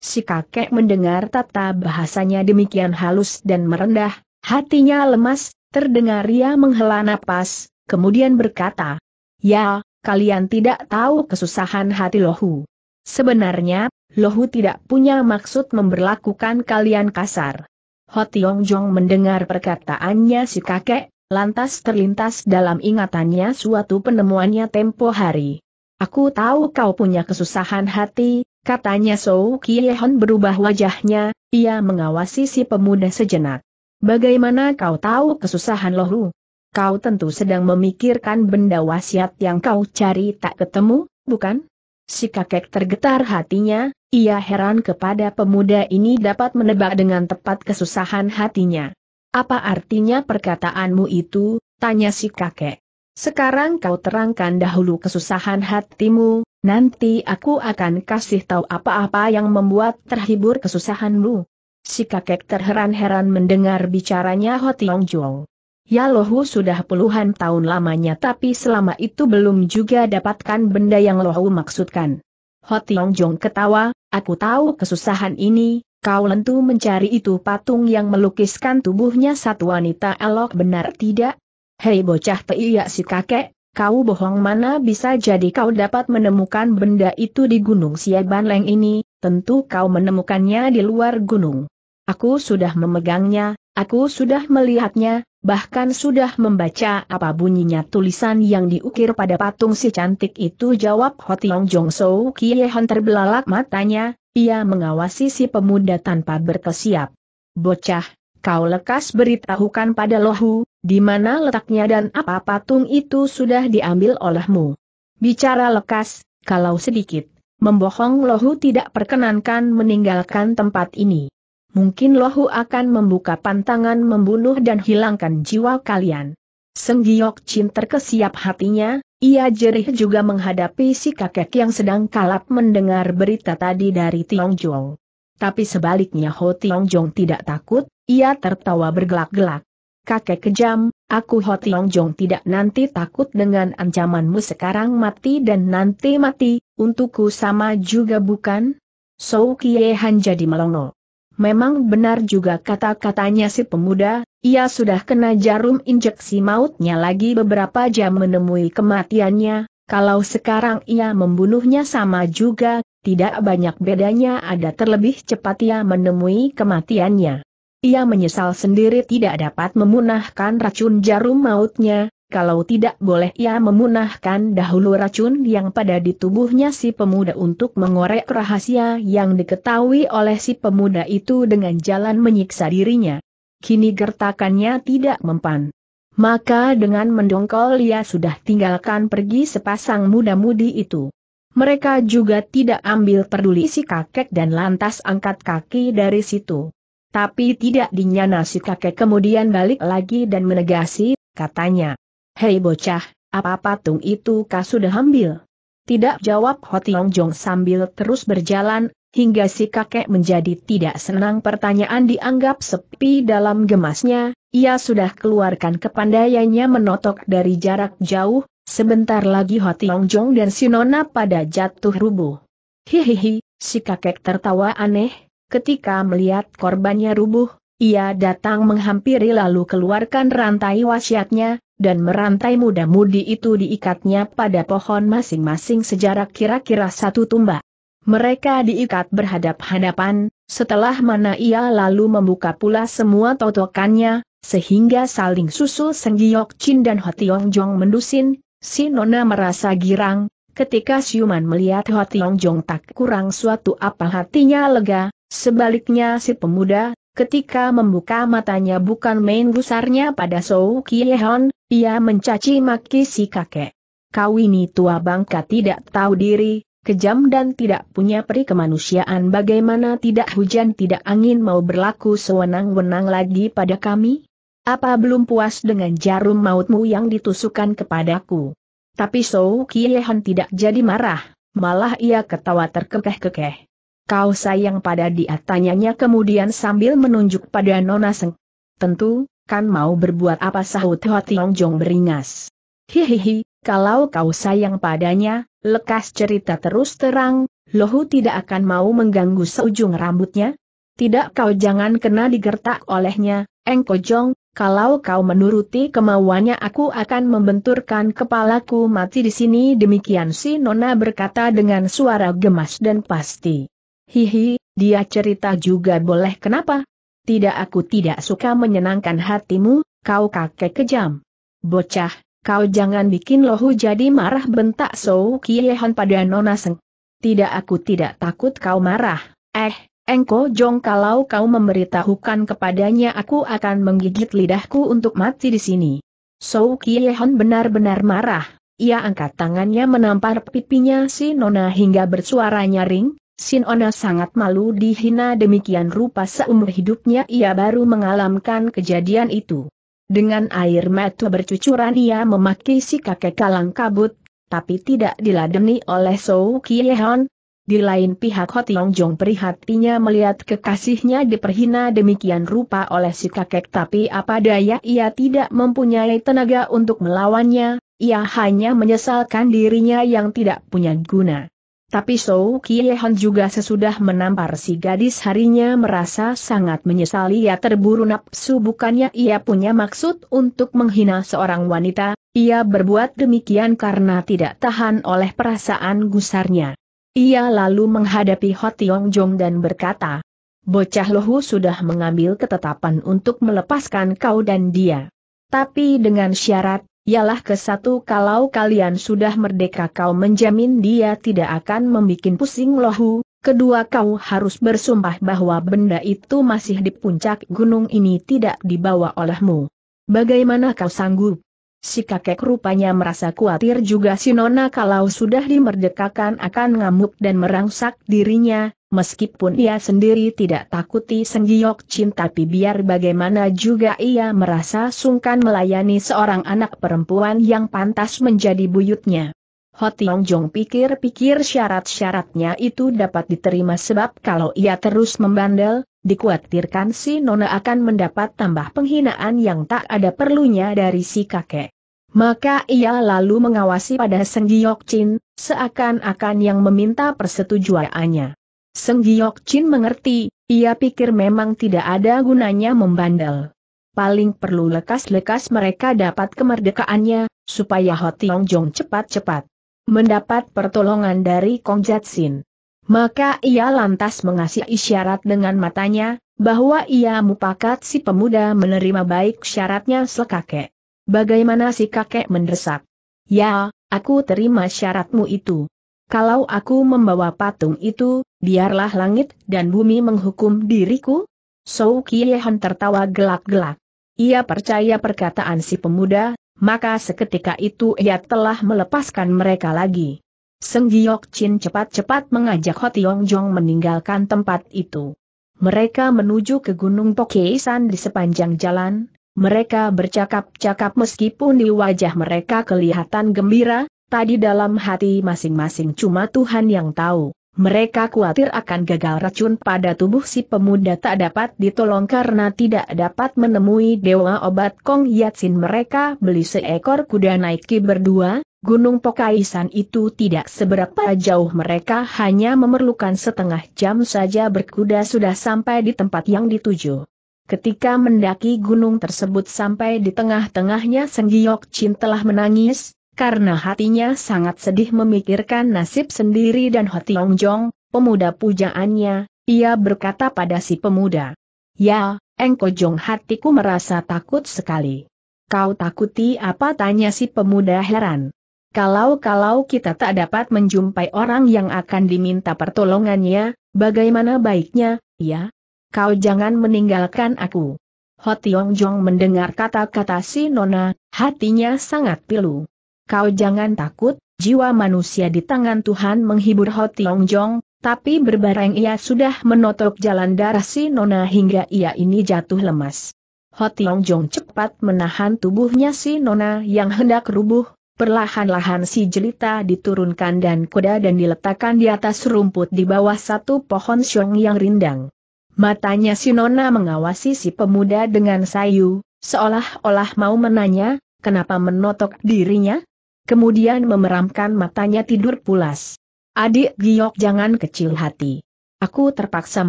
Si kakek mendengar tata bahasanya demikian halus dan merendah, hatinya lemas, terdengar ia menghela napas, kemudian berkata, Ya, kalian tidak tahu kesusahan hati Lohu. Sebenarnya, Lohu tidak punya maksud memberlakukan kalian kasar. Ho Tiong Jong mendengar perkataannya si kakek, Lantas terlintas dalam ingatannya suatu penemuannya tempo hari. Aku tahu kau punya kesusahan hati, katanya Sou Kiehon berubah wajahnya, ia mengawasi si pemuda sejenak. Bagaimana kau tahu kesusahan lohu? Kau tentu sedang memikirkan benda wasiat yang kau cari tak ketemu, bukan? Si kakek tergetar hatinya, ia heran kepada pemuda ini dapat menebak dengan tepat kesusahan hatinya. Apa artinya perkataanmu itu, tanya si kakek. Sekarang kau terangkan dahulu kesusahan hatimu, nanti aku akan kasih tahu apa-apa yang membuat terhibur kesusahanmu. Si kakek terheran-heran mendengar bicaranya Ho Tiong Jong. Ya Lohu sudah puluhan tahun lamanya tapi selama itu belum juga dapatkan benda yang Lohu maksudkan. Ho Tiong Jong ketawa, aku tahu kesusahan ini, kau lentu mencari itu patung yang melukiskan tubuhnya satu wanita elok benar tidak? Hei bocah teia si kakek, kau bohong mana bisa jadi kau dapat menemukan benda itu di gunung Siabanleng ini, tentu kau menemukannya di luar gunung. Aku sudah memegangnya, aku sudah melihatnya, bahkan sudah membaca apa bunyinya tulisan yang diukir pada patung si cantik itu jawab Hotiong Jong Soo. Kiehan terbelalak matanya, ia mengawasi si pemuda tanpa berkesiap. Bocah, kau lekas beritahukan pada lohu, di mana letaknya dan apa patung itu sudah diambil olehmu. Bicara lekas, kalau sedikit, membohong lohu tidak perkenankan meninggalkan tempat ini. Mungkin lohu akan membuka pantangan membunuh dan hilangkan jiwa kalian. Senggiok Chin terkesiap hatinya, ia jerih juga menghadapi si kakek yang sedang kalap mendengar berita tadi dari Tiong Jong. Tapi sebaliknya Ho Jong tidak takut, ia tertawa bergelak-gelak. Kakek kejam, aku Ho Jong tidak nanti takut dengan ancamanmu sekarang mati dan nanti mati, untukku sama juga bukan? Sou Kie Han jadi melongo. Memang benar juga kata-katanya si pemuda, ia sudah kena jarum injeksi mautnya lagi beberapa jam menemui kematiannya, kalau sekarang ia membunuhnya sama juga, tidak banyak bedanya ada terlebih cepat ia menemui kematiannya. Ia menyesal sendiri tidak dapat memunahkan racun jarum mautnya, kalau tidak boleh ia memunahkan dahulu racun yang pada di tubuhnya si pemuda untuk mengorek rahasia yang diketahui oleh si pemuda itu dengan jalan menyiksa dirinya. Kini gertakannya tidak mempan. Maka dengan mendongkol ia sudah tinggalkan pergi sepasang muda-mudi itu. Mereka juga tidak ambil peduli si kakek dan lantas angkat kaki dari situ. Tapi tidak dinyana si kakek kemudian balik lagi dan menegasi, katanya. Hei bocah, apa patung itu kah sudah ambil? Tidak jawab Hotiong Jong sambil terus berjalan, hingga si kakek menjadi tidak senang pertanyaan dianggap sepi dalam gemasnya, ia sudah keluarkan kepandaiannya menotok dari jarak jauh, sebentar lagi Hotiong Jong dan si nona pada jatuh rubuh. Hihihi, si kakek tertawa aneh, ketika melihat korbannya rubuh, ia datang menghampiri lalu keluarkan rantai wasiatnya, dan merantai muda-mudi itu diikatnya pada pohon masing-masing sejarak kira-kira satu tumbak. Mereka diikat berhadap-hadapan, setelah mana ia lalu membuka pula semua totokannya, sehingga saling susul Senggiyok Chin dan Hotiong Jong mendusin, si Nona merasa girang, ketika Siuman melihat Hotiong Jong tak kurang suatu apa hatinya lega, sebaliknya si pemuda, ketika membuka matanya bukan main gusarnya pada Sou Kiehon, ia mencaci maki si kakek. Kau ini tua bangka tidak tahu diri, kejam dan tidak punya peri kemanusiaan bagaimana tidak hujan tidak angin mau berlaku sewenang-wenang lagi pada kami? Apa belum puas dengan jarum mautmu yang ditusukkan kepadaku? Tapi So Kiehan tidak jadi marah, malah ia ketawa terkekeh-kekeh. Kau sayang pada dia tanyanya kemudian sambil menunjuk pada Nona Seng. Tentu, kan mau berbuat apa sahut Ho Tiong Jong beringas. Hihihi, kalau kau sayang padanya, lekas cerita terus terang, Lohu tidak akan mau mengganggu seujung rambutnya? Tidak kau jangan kena digertak olehnya, Engko Jong, kalau kau menuruti kemauannya aku akan membenturkan kepalaku mati di sini demikian si Nona berkata dengan suara gemas dan pasti. Hihi, dia cerita juga boleh kenapa, tidak aku tidak suka menyenangkan hatimu, kau kakek kejam. Bocah, kau jangan bikin lohu jadi marah bentak So Kiehan pada Nona Seng. Tidak aku tidak takut kau marah, eh, engko jong kalau kau memberitahukan kepadanya aku akan menggigit lidahku untuk mati di sini. So Kiehan benar-benar marah, ia angkat tangannya menampar pipinya si Nona hingga bersuara nyaring, Sinona sangat malu dihina demikian rupa seumur hidupnya ia baru mengalamkan kejadian itu. Dengan air mata bercucuran ia memaki si kakek kalang kabut, tapi tidak diladeni oleh Sou Kiehon. Di lain pihak Tiong Jong prihatinya melihat kekasihnya diperhina demikian rupa oleh si kakek tapi apa daya ia tidak mempunyai tenaga untuk melawannya, ia hanya menyesalkan dirinya yang tidak punya guna. Tapi Sou han juga sesudah menampar si gadis harinya merasa sangat menyesali ia terburu nafsu bukannya ia punya maksud untuk menghina seorang wanita, ia berbuat demikian karena tidak tahan oleh perasaan gusarnya. Ia lalu menghadapi Ho Tiong Jong dan berkata, Bocah Lohu sudah mengambil ketetapan untuk melepaskan kau dan dia. Tapi dengan syarat, ialah ke satu kalau kalian sudah merdeka kau menjamin dia tidak akan membuat pusing lohu, kedua kau harus bersumpah bahwa benda itu masih di puncak gunung ini tidak dibawa olehmu. Bagaimana kau sanggup? Si kakek rupanya merasa khawatir juga si nona kalau sudah dimerdekakan akan ngamuk dan merangsak dirinya, Meskipun ia sendiri tidak takuti senggiok Chin tapi biar bagaimana juga ia merasa sungkan melayani seorang anak perempuan yang pantas menjadi buyutnya. Tiong Jong pikir-pikir syarat-syaratnya itu dapat diterima sebab kalau ia terus membandel, dikhawatirkan si Nona akan mendapat tambah penghinaan yang tak ada perlunya dari si kakek. Maka ia lalu mengawasi pada senggiok Chin, seakan-akan yang meminta persetujuannya. Seng Giok Chin mengerti, ia pikir memang tidak ada gunanya membandel. Paling perlu lekas-lekas mereka dapat kemerdekaannya, supaya Ho Tiong Jong cepat-cepat mendapat pertolongan dari Kong Jatsin. Maka ia lantas mengasih isyarat dengan matanya, bahwa ia mupakat si pemuda menerima baik syaratnya kakek. Bagaimana si kakek mendesak? Ya, aku terima syaratmu itu. Kalau aku membawa patung itu, biarlah langit dan bumi menghukum diriku? Sou Kiehan tertawa gelak-gelak. Ia percaya perkataan si pemuda, maka seketika itu ia telah melepaskan mereka lagi. Seng Giok Chin cepat-cepat mengajak Ho Tiong Jong meninggalkan tempat itu. Mereka menuju ke Gunung Pokesan di sepanjang jalan, mereka bercakap-cakap meskipun di wajah mereka kelihatan gembira, Tadi dalam hati masing-masing cuma Tuhan yang tahu. Mereka khawatir akan gagal racun pada tubuh si pemuda tak dapat ditolong karena tidak dapat menemui dewa obat Kong Yatsin mereka beli seekor kuda naiki berdua, Gunung Pokaisan itu tidak seberapa jauh mereka hanya memerlukan setengah jam saja berkuda sudah sampai di tempat yang dituju. Ketika mendaki gunung tersebut sampai di tengah-tengahnya Senggiok Chin telah menangis, karena hatinya sangat sedih memikirkan nasib sendiri dan Hoti Ongjong, pemuda pujaannya, ia berkata pada si pemuda. Ya, Engko Jong hatiku merasa takut sekali. Kau takuti apa tanya si pemuda heran. Kalau-kalau kita tak dapat menjumpai orang yang akan diminta pertolongannya, bagaimana baiknya, ya? Kau jangan meninggalkan aku. Ho Tiong Jong mendengar kata-kata si Nona, hatinya sangat pilu. Kau jangan takut, jiwa manusia di tangan Tuhan menghibur Ho Tiong Jong, tapi berbareng ia sudah menotok jalan darah si Nona hingga ia ini jatuh lemas. Ho Tiong Jong cepat menahan tubuhnya si Nona yang hendak rubuh, perlahan-lahan si jelita diturunkan dan kuda dan diletakkan di atas rumput di bawah satu pohon siung yang rindang. Matanya si Nona mengawasi si pemuda dengan sayu, seolah-olah mau menanya, kenapa menotok dirinya, kemudian memeramkan matanya tidur pulas. Adik Giok jangan kecil hati. Aku terpaksa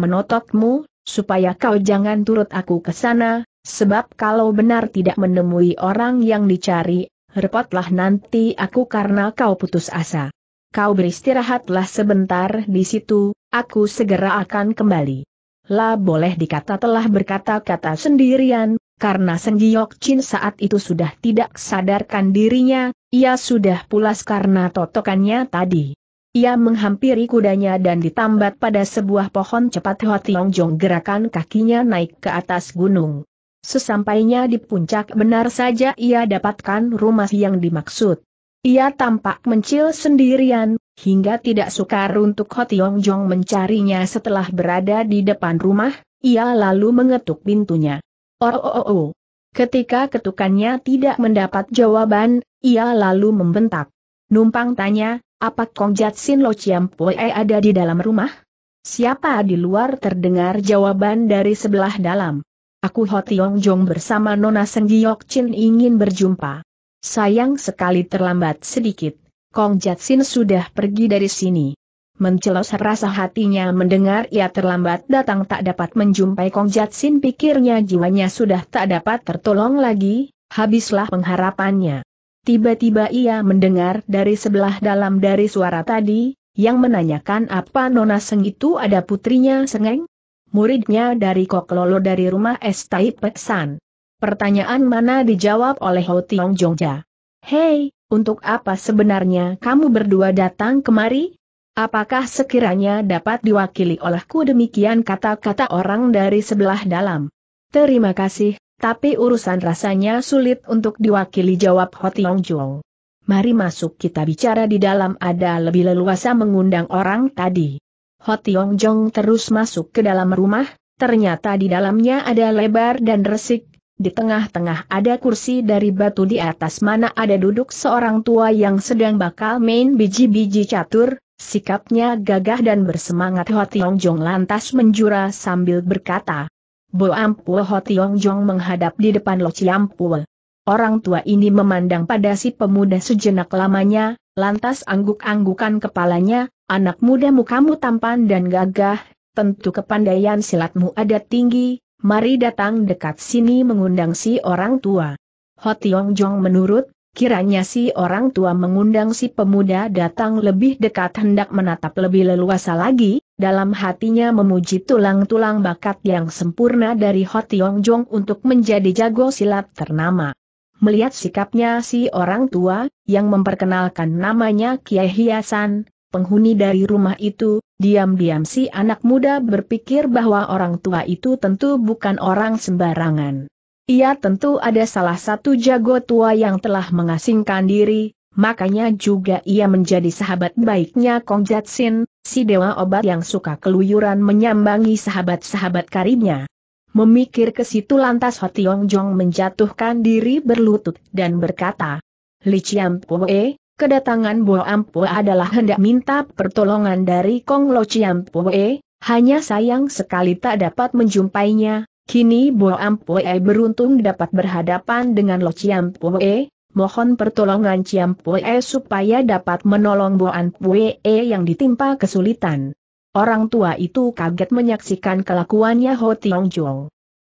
menototmu, supaya kau jangan turut aku ke sana, sebab kalau benar tidak menemui orang yang dicari, repotlah nanti aku karena kau putus asa. Kau beristirahatlah sebentar di situ, aku segera akan kembali. Lah boleh dikata telah berkata-kata sendirian, karena Senggiok Chin saat itu sudah tidak sadarkan dirinya, ia sudah pulas karena totokannya tadi. Ia menghampiri kudanya dan ditambat pada sebuah pohon cepat Ho Tiong gerakan kakinya naik ke atas gunung. Sesampainya di puncak benar saja ia dapatkan rumah yang dimaksud. Ia tampak mencil sendirian, hingga tidak sukar untuk Ho Tiong mencarinya setelah berada di depan rumah, ia lalu mengetuk pintunya. Oh oh oh oh. Ketika ketukannya tidak mendapat jawaban, ia lalu membentak. Numpang tanya, apa Kong Jat Sin Lo Chiam Pue ada di dalam rumah? Siapa di luar terdengar jawaban dari sebelah dalam. Aku Ho Tiong Jong bersama Nona Seng Giok Chin ingin berjumpa. Sayang sekali terlambat sedikit, Kong Jat Sin sudah pergi dari sini. Mencelos rasa hatinya mendengar ia terlambat datang tak dapat menjumpai Kong Jat Sin pikirnya jiwanya sudah tak dapat tertolong lagi, habislah pengharapannya. Tiba-tiba ia mendengar dari sebelah dalam dari suara tadi, yang menanyakan apa Nona Seng itu ada putrinya Sengeng? Muridnya dari kok Lolo dari rumah Estai Tai Peksan. Pertanyaan mana dijawab oleh Ho Tiong Jongja. Hei, untuk apa sebenarnya kamu berdua datang kemari? Apakah sekiranya dapat diwakili olehku demikian kata-kata orang dari sebelah dalam? Terima kasih, tapi urusan rasanya sulit untuk diwakili jawab Ho Tiong Mari masuk kita bicara di dalam ada lebih leluasa mengundang orang tadi. Ho Tiong Jong terus masuk ke dalam rumah, ternyata di dalamnya ada lebar dan resik, di tengah-tengah ada kursi dari batu di atas mana ada duduk seorang tua yang sedang bakal main biji-biji catur, sikapnya gagah dan bersemangat Ho Tiong Jong lantas menjura sambil berkata, Bo Ampu Ho Tiong Jong menghadap di depan Lo Ciampul. Orang tua ini memandang pada si pemuda sejenak lamanya, lantas angguk-anggukan kepalanya, anak muda mukamu tampan dan gagah, tentu kepandaian silatmu ada tinggi, mari datang dekat sini mengundang si orang tua. Ho Tiong Jong menurut, Kiranya si orang tua mengundang si pemuda datang lebih dekat hendak menatap lebih leluasa lagi, dalam hatinya memuji tulang-tulang bakat yang sempurna dari Ho Tiong Jong untuk menjadi jago silat ternama. Melihat sikapnya si orang tua, yang memperkenalkan namanya Kiai Hiasan, penghuni dari rumah itu, diam-diam si anak muda berpikir bahwa orang tua itu tentu bukan orang sembarangan. Ia tentu ada salah satu jago tua yang telah mengasingkan diri, makanya juga ia menjadi sahabat baiknya Kong Jatsin, si dewa obat yang suka keluyuran menyambangi sahabat-sahabat karibnya. Memikir ke situ lantas Hotiong Jong menjatuhkan diri berlutut dan berkata, Li Chiam Pue, kedatangan Bo Ampue adalah hendak minta pertolongan dari Kong Lo Chiam Pue, hanya sayang sekali tak dapat menjumpainya, Kini Bo Ampue beruntung dapat berhadapan dengan Lo Ciampue, mohon pertolongan Ciampoe supaya dapat menolong Bo Ampue yang ditimpa kesulitan. Orang tua itu kaget menyaksikan kelakuannya Ho Tiong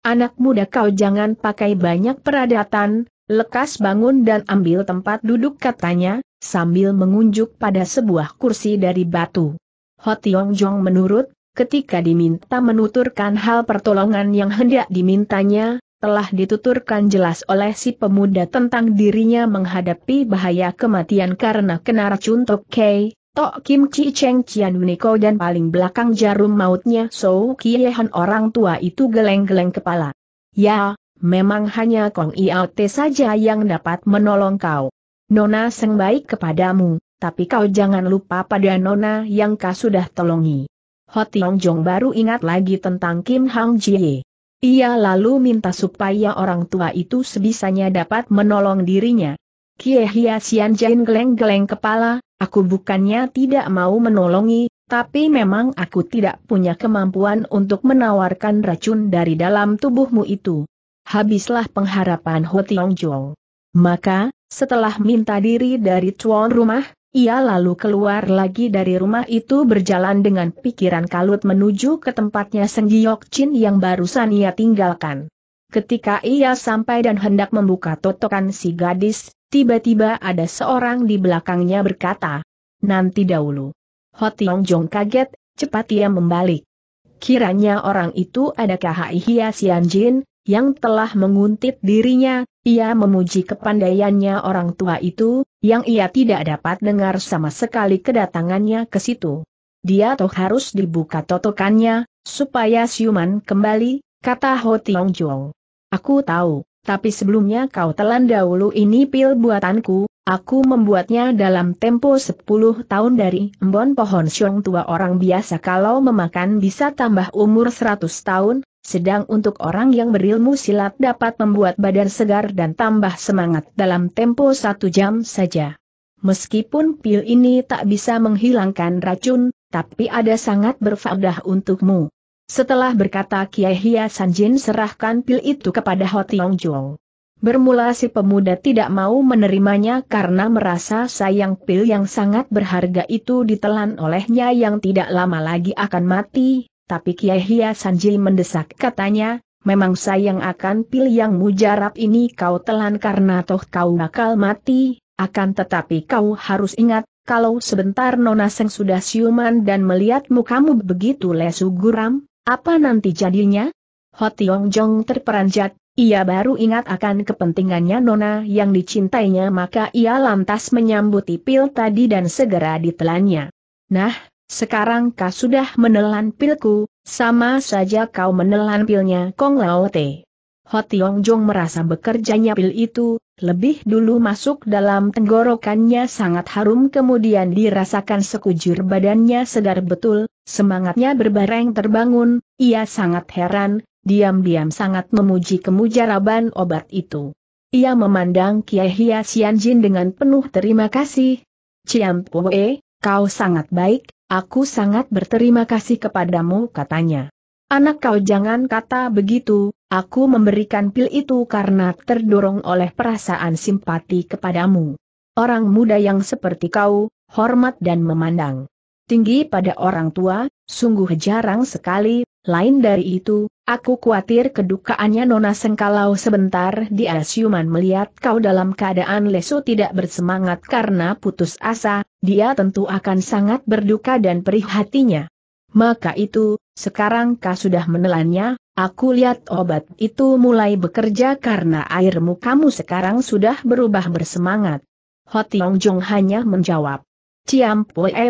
Anak muda kau jangan pakai banyak peradatan, lekas bangun dan ambil tempat duduk katanya, sambil mengunjuk pada sebuah kursi dari batu. Ho Tiong Jong menurut ketika diminta menuturkan hal pertolongan yang hendak dimintanya, telah dituturkan jelas oleh si pemuda tentang dirinya menghadapi bahaya kematian karena kena racun Tokei, Tok Kim Chi Cheng Chian Uniko dan paling belakang jarum mautnya Sou Kiehan orang tua itu geleng-geleng kepala. Ya, memang hanya Kong Iaute saja yang dapat menolong kau. Nona seng baik kepadamu, tapi kau jangan lupa pada Nona yang kau sudah tolongi. Ho Tiong Jong baru ingat lagi tentang Kim Hang Jie. Ia lalu minta supaya orang tua itu sebisanya dapat menolong dirinya. Hia Sian Jain geleng-geleng kepala, aku bukannya tidak mau menolongi, tapi memang aku tidak punya kemampuan untuk menawarkan racun dari dalam tubuhmu itu. Habislah pengharapan Ho Tiong Jong. Maka, setelah minta diri dari tuan rumah, ia lalu keluar lagi dari rumah itu berjalan dengan pikiran kalut menuju ke tempatnya Giok Chin yang barusan ia tinggalkan. Ketika ia sampai dan hendak membuka totokan si gadis, tiba-tiba ada seorang di belakangnya berkata, Nanti dahulu. Hotiong Jong kaget, cepat ia membalik. Kiranya orang itu adalah Hai Hia Jin yang telah menguntit dirinya, ia memuji kepandaiannya orang tua itu, yang ia tidak dapat dengar sama sekali kedatangannya ke situ. Dia toh harus dibuka totokannya, supaya siuman kembali, kata Ho Tiong Jong. Aku tahu, tapi sebelumnya kau telan dahulu ini pil buatanku, Aku membuatnya dalam tempo 10 tahun dari embon pohon siung tua orang biasa kalau memakan bisa tambah umur 100 tahun, sedang untuk orang yang berilmu silat dapat membuat badan segar dan tambah semangat dalam tempo satu jam saja. Meskipun pil ini tak bisa menghilangkan racun, tapi ada sangat berfaedah untukmu. Setelah berkata Kiai Hia Sanjin serahkan pil itu kepada Ho Tiong Jong. Bermula si pemuda tidak mau menerimanya karena merasa sayang pil yang sangat berharga itu ditelan olehnya yang tidak lama lagi akan mati, tapi Kiai Hia Sanji mendesak katanya, memang sayang akan pil yang mujarab ini kau telan karena toh kau bakal mati, akan tetapi kau harus ingat, kalau sebentar Nona Seng sudah siuman dan melihat mukamu begitu lesu guram, apa nanti jadinya? Hotiong Jong terperanjat, ia baru ingat akan kepentingannya Nona yang dicintainya maka ia lantas menyambuti pil tadi dan segera ditelannya. Nah, sekarang kau sudah menelan pilku, sama saja kau menelan pilnya Kong Lao Te. Ho Tiong Jong merasa bekerjanya pil itu, lebih dulu masuk dalam tenggorokannya sangat harum kemudian dirasakan sekujur badannya segar betul, semangatnya berbareng terbangun, ia sangat heran, diam-diam sangat memuji kemujaraban obat itu. Ia memandang Kiai Hia Xianjin dengan penuh terima kasih. Ciam Pue, kau sangat baik, aku sangat berterima kasih kepadamu katanya. Anak kau jangan kata begitu, aku memberikan pil itu karena terdorong oleh perasaan simpati kepadamu. Orang muda yang seperti kau, hormat dan memandang tinggi pada orang tua, sungguh jarang sekali lain dari itu, aku khawatir kedukaannya Nona Sengkalau sebentar di siuman melihat kau dalam keadaan lesu tidak bersemangat karena putus asa, dia tentu akan sangat berduka dan perih hatinya. Maka itu, sekarang kau sudah menelannya, aku lihat obat itu mulai bekerja karena airmu kamu sekarang sudah berubah bersemangat. Hotiong Jong hanya menjawab. Ciam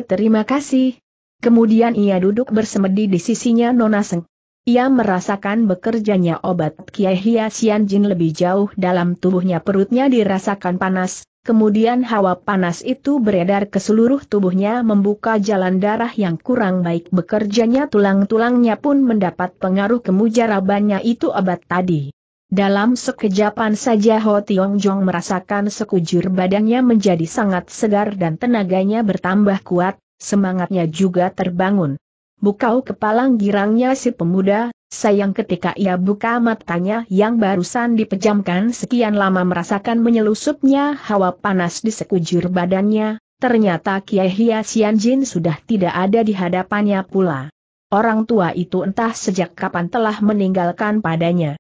terima kasih, Kemudian ia duduk bersemedi di sisinya Nona Seng. Ia merasakan bekerjanya obat Kiai Hiasian Jin lebih jauh dalam tubuhnya perutnya dirasakan panas, kemudian hawa panas itu beredar ke seluruh tubuhnya membuka jalan darah yang kurang baik bekerjanya tulang-tulangnya pun mendapat pengaruh kemujarabannya itu obat tadi. Dalam sekejapan saja Ho Tiong Jong merasakan sekujur badannya menjadi sangat segar dan tenaganya bertambah kuat, semangatnya juga terbangun. Bukau kepalang girangnya si pemuda, sayang ketika ia buka matanya yang barusan dipejamkan sekian lama merasakan menyelusupnya hawa panas di sekujur badannya, ternyata Kiai Hiasian Jin sudah tidak ada di hadapannya pula. Orang tua itu entah sejak kapan telah meninggalkan padanya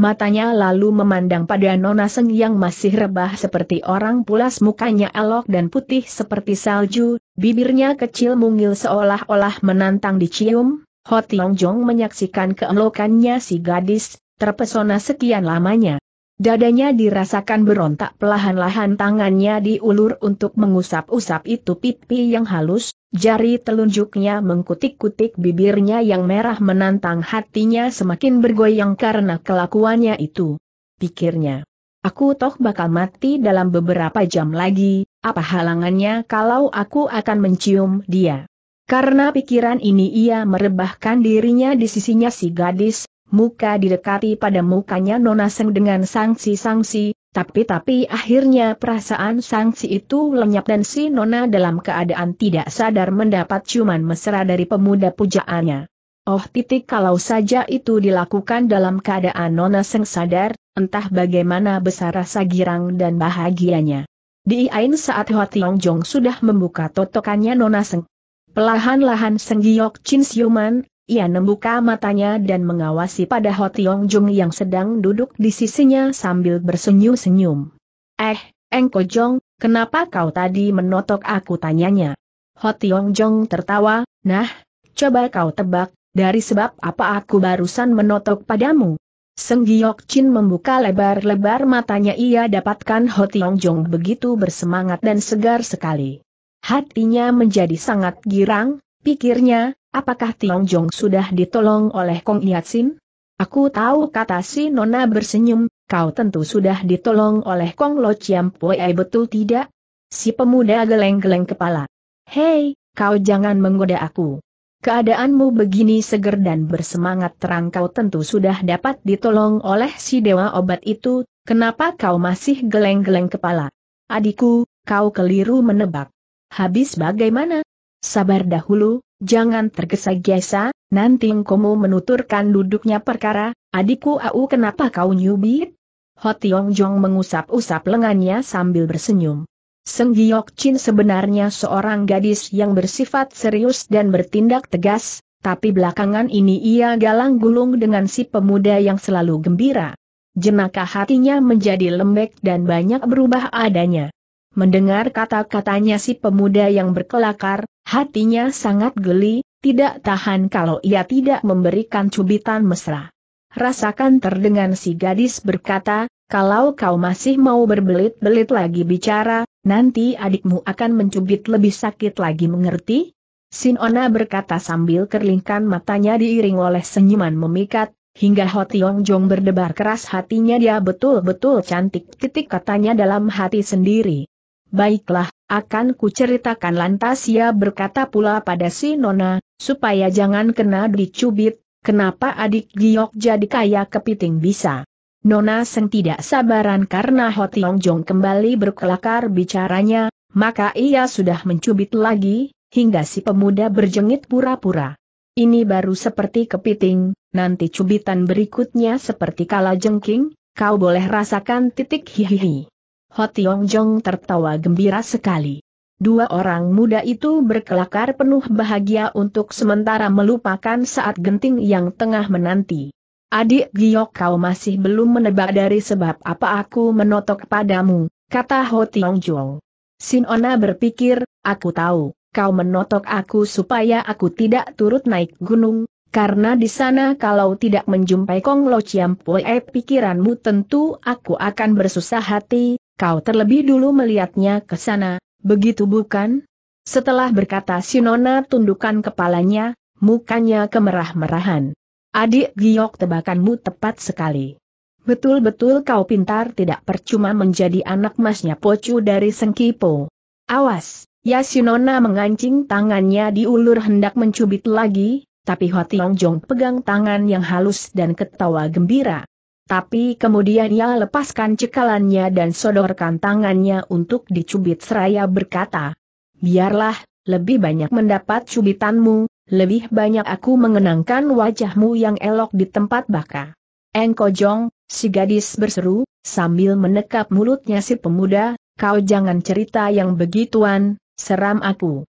matanya lalu memandang pada Nona Seng yang masih rebah seperti orang pulas mukanya elok dan putih seperti salju, bibirnya kecil mungil seolah-olah menantang dicium, Ho Tiong Jong menyaksikan keelokannya si gadis, terpesona sekian lamanya. Dadanya dirasakan berontak pelahan-lahan tangannya diulur untuk mengusap-usap itu pipi yang halus, jari telunjuknya mengkutik-kutik bibirnya yang merah menantang hatinya semakin bergoyang karena kelakuannya itu. Pikirnya, aku toh bakal mati dalam beberapa jam lagi, apa halangannya kalau aku akan mencium dia? Karena pikiran ini ia merebahkan dirinya di sisinya si gadis, muka didekati pada mukanya Nona Seng dengan sanksi-sanksi, tapi-tapi akhirnya perasaan sanksi itu lenyap dan si Nona dalam keadaan tidak sadar mendapat ciuman mesra dari pemuda pujaannya. Oh titik kalau saja itu dilakukan dalam keadaan Nona Seng sadar, entah bagaimana besar rasa girang dan bahagianya. Diain saat Hua Tiong Jong sudah membuka totokannya Nona Seng. Pelahan-lahan Seng Giok Chin Siuman, ia membuka matanya dan mengawasi pada Ho Tiong Jung yang sedang duduk di sisinya sambil bersenyum-senyum. Eh, Engko Jong, kenapa kau tadi menotok aku tanyanya? Ho Tiong Jong tertawa, nah, coba kau tebak, dari sebab apa aku barusan menotok padamu? Seng Giok Chin membuka lebar-lebar matanya ia dapatkan Ho Tiong Jong begitu bersemangat dan segar sekali. Hatinya menjadi sangat girang, pikirnya, Apakah Tiong Jong sudah ditolong oleh Kong Yatsin? Aku tahu kata si Nona bersenyum, kau tentu sudah ditolong oleh Kong Lo Chiam Pue eh, betul tidak? Si pemuda geleng-geleng kepala. Hei, kau jangan menggoda aku. Keadaanmu begini seger dan bersemangat terang kau tentu sudah dapat ditolong oleh si dewa obat itu, kenapa kau masih geleng-geleng kepala? Adikku, kau keliru menebak. Habis bagaimana? Sabar dahulu, Jangan tergesa-gesa, nanti kamu menuturkan duduknya perkara, adikku au kenapa kau nyubit? Tiong Jong mengusap-usap lengannya sambil bersenyum. Seng Giok Chin sebenarnya seorang gadis yang bersifat serius dan bertindak tegas, tapi belakangan ini ia galang gulung dengan si pemuda yang selalu gembira. Jenaka hatinya menjadi lembek dan banyak berubah adanya. Mendengar kata-katanya si pemuda yang berkelakar, Hatinya sangat geli, tidak tahan kalau ia tidak memberikan cubitan mesra. Rasakan terdengan si gadis berkata, kalau kau masih mau berbelit-belit lagi bicara, nanti adikmu akan mencubit lebih sakit lagi mengerti? Sinona berkata sambil kerlingkan matanya diiring oleh senyuman memikat, Hingga Ho Tiong Jong berdebar keras hatinya dia betul-betul cantik ketik katanya dalam hati sendiri. Baiklah, akan kuceritakan lantas ia berkata pula pada si Nona, supaya jangan kena dicubit, kenapa adik Giok jadi kaya kepiting bisa. Nona Seng tidak sabaran karena Ho Jong kembali berkelakar bicaranya, maka ia sudah mencubit lagi, hingga si pemuda berjengit pura-pura. Ini baru seperti kepiting, nanti cubitan berikutnya seperti kalajengking, kau boleh rasakan titik hihihi. Ho Tiong Jong tertawa gembira sekali. Dua orang muda itu berkelakar penuh bahagia untuk sementara melupakan saat genting yang tengah menanti. Adik Giok kau masih belum menebak dari sebab apa aku menotok padamu, kata Ho Tiong Jong. Sinona berpikir, aku tahu, kau menotok aku supaya aku tidak turut naik gunung, karena di sana kalau tidak menjumpai Kong Lo Chiam Pue pikiranmu tentu aku akan bersusah hati, Kau terlebih dulu melihatnya ke sana, begitu bukan? Setelah berkata Sinona tundukkan kepalanya, mukanya kemerah-merahan. Adik giok tebakanmu tepat sekali. Betul-betul kau pintar tidak percuma menjadi anak masnya pocu dari Sengkipo. Awas, ya, Sinona mengancing tangannya diulur hendak mencubit lagi, tapi Hotiong Jong pegang tangan yang halus dan ketawa gembira. Tapi kemudian ia lepaskan cekalannya dan sodorkan tangannya untuk dicubit seraya berkata, Biarlah, lebih banyak mendapat cubitanmu, lebih banyak aku mengenangkan wajahmu yang elok di tempat baka. Engkojong, si gadis berseru, sambil menekap mulutnya si pemuda, kau jangan cerita yang begituan, seram aku.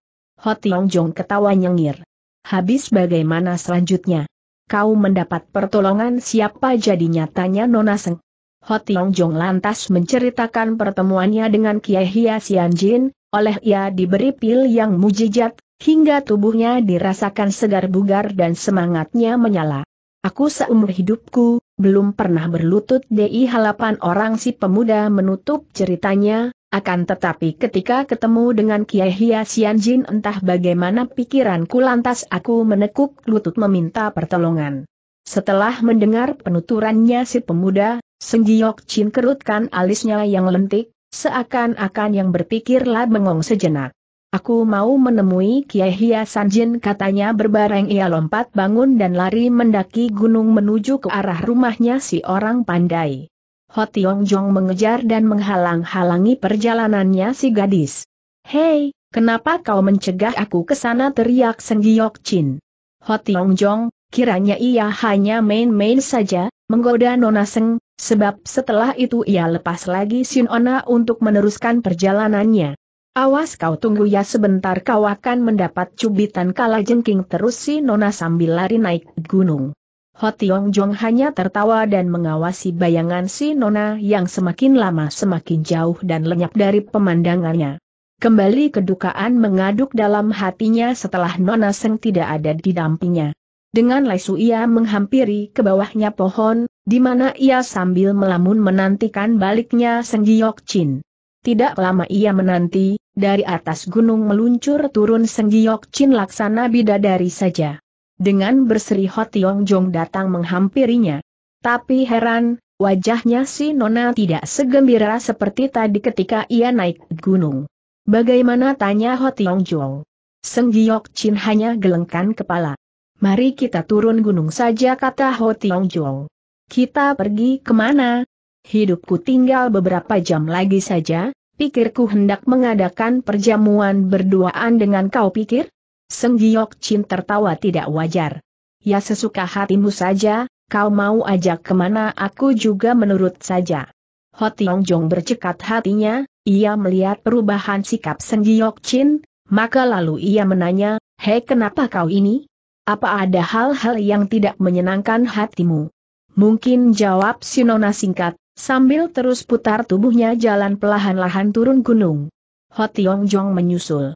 Long Jong ketawa nyengir. Habis bagaimana selanjutnya? kau mendapat pertolongan siapa jadinya tanya Nona Seng. Hotiong Jong lantas menceritakan pertemuannya dengan Kiai Hia Jin, oleh ia diberi pil yang mujijat, hingga tubuhnya dirasakan segar bugar dan semangatnya menyala. Aku seumur hidupku, belum pernah berlutut di halapan orang si pemuda menutup ceritanya, akan tetapi ketika ketemu dengan Kiai Hia Jin entah bagaimana pikiranku lantas aku menekuk lutut meminta pertolongan. Setelah mendengar penuturannya si pemuda, Jiok Chin kerutkan alisnya yang lentik, seakan-akan yang berpikirlah bengong sejenak. Aku mau menemui Kiai Hia Jin katanya berbareng ia lompat bangun dan lari mendaki gunung menuju ke arah rumahnya si orang pandai. Ho Tiong Jong mengejar dan menghalang-halangi perjalanannya si gadis. Hei, kenapa kau mencegah aku ke sana teriak Senggiok Chin. Ho Tiong Jong, kiranya ia hanya main-main saja, menggoda Nona Seng, sebab setelah itu ia lepas lagi Ona untuk meneruskan perjalanannya. Awas kau tunggu ya sebentar kau akan mendapat cubitan kalajengking terus si Nona sambil lari naik gunung. Ho Tiong Jong hanya tertawa dan mengawasi bayangan si Nona yang semakin lama semakin jauh dan lenyap dari pemandangannya. Kembali kedukaan mengaduk dalam hatinya setelah Nona Seng tidak ada di dampingnya. Dengan lesu ia menghampiri ke bawahnya pohon, di mana ia sambil melamun menantikan baliknya Seng Giok Chin. Tidak lama ia menanti, dari atas gunung meluncur turun Seng Giok Chin laksana bidadari saja. Dengan berseri Hotiong Jong datang menghampirinya. Tapi heran, wajahnya si Nona tidak segembira seperti tadi ketika ia naik gunung. Bagaimana tanya Hotiong Jong? Seng Giok Chin hanya gelengkan kepala. Mari kita turun gunung saja kata Hotiong Jong. Kita pergi kemana? Hidupku tinggal beberapa jam lagi saja, pikirku hendak mengadakan perjamuan berduaan dengan kau pikir? Seng Giok Chin tertawa tidak wajar. Ya sesuka hatimu saja, kau mau ajak kemana aku juga menurut saja. Tiong Jong bercekat hatinya, ia melihat perubahan sikap Seng Giok Chin, maka lalu ia menanya, Hei kenapa kau ini? Apa ada hal-hal yang tidak menyenangkan hatimu? Mungkin jawab Sinona singkat, sambil terus putar tubuhnya jalan pelahan-lahan turun gunung. Tiong Jong menyusul.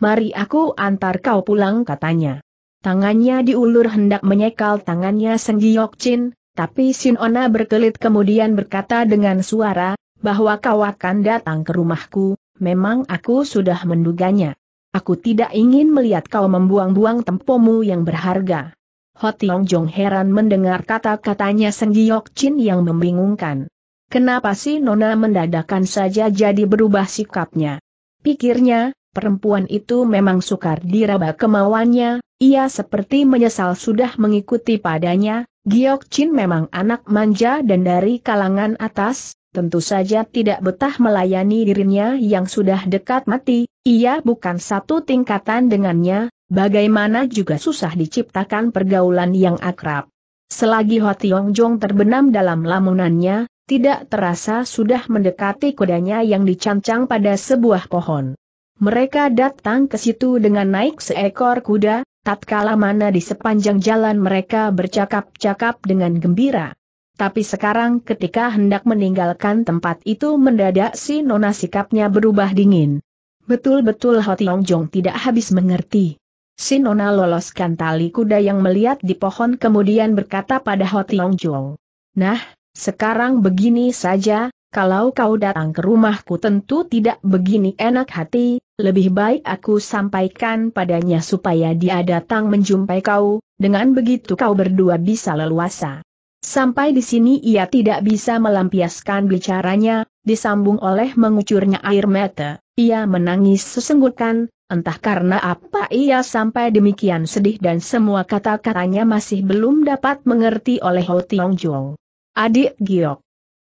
Mari aku antar kau pulang katanya. Tangannya diulur hendak menyekal tangannya Seng Giok Chin, tapi Ona berkelit kemudian berkata dengan suara, bahwa kau akan datang ke rumahku, memang aku sudah menduganya. Aku tidak ingin melihat kau membuang-buang tempomu yang berharga. Hotiong Jong heran mendengar kata-katanya Seng Giok Chin yang membingungkan. Kenapa si Nona mendadakan saja jadi berubah sikapnya? Pikirnya, Perempuan itu memang sukar diraba kemauannya, ia seperti menyesal sudah mengikuti padanya, Giok Chin memang anak manja dan dari kalangan atas, tentu saja tidak betah melayani dirinya yang sudah dekat mati, ia bukan satu tingkatan dengannya, bagaimana juga susah diciptakan pergaulan yang akrab. Selagi Ho Tiong Jong terbenam dalam lamunannya, tidak terasa sudah mendekati kudanya yang dicancang pada sebuah pohon. Mereka datang ke situ dengan naik seekor kuda, tatkala mana di sepanjang jalan mereka bercakap-cakap dengan gembira. Tapi sekarang ketika hendak meninggalkan tempat itu mendadak si Nona sikapnya berubah dingin. Betul-betul Hotiong Jong tidak habis mengerti. Si Nona loloskan tali kuda yang melihat di pohon kemudian berkata pada Hotiong Jong. Nah, sekarang begini saja, kalau kau datang ke rumahku tentu tidak begini enak hati, lebih baik aku sampaikan padanya supaya dia datang menjumpai kau, dengan begitu kau berdua bisa leluasa. Sampai di sini ia tidak bisa melampiaskan bicaranya, disambung oleh mengucurnya air mata, ia menangis sesenggukan, entah karena apa ia sampai demikian sedih dan semua kata-katanya masih belum dapat mengerti oleh Ho Tiong Adik Giok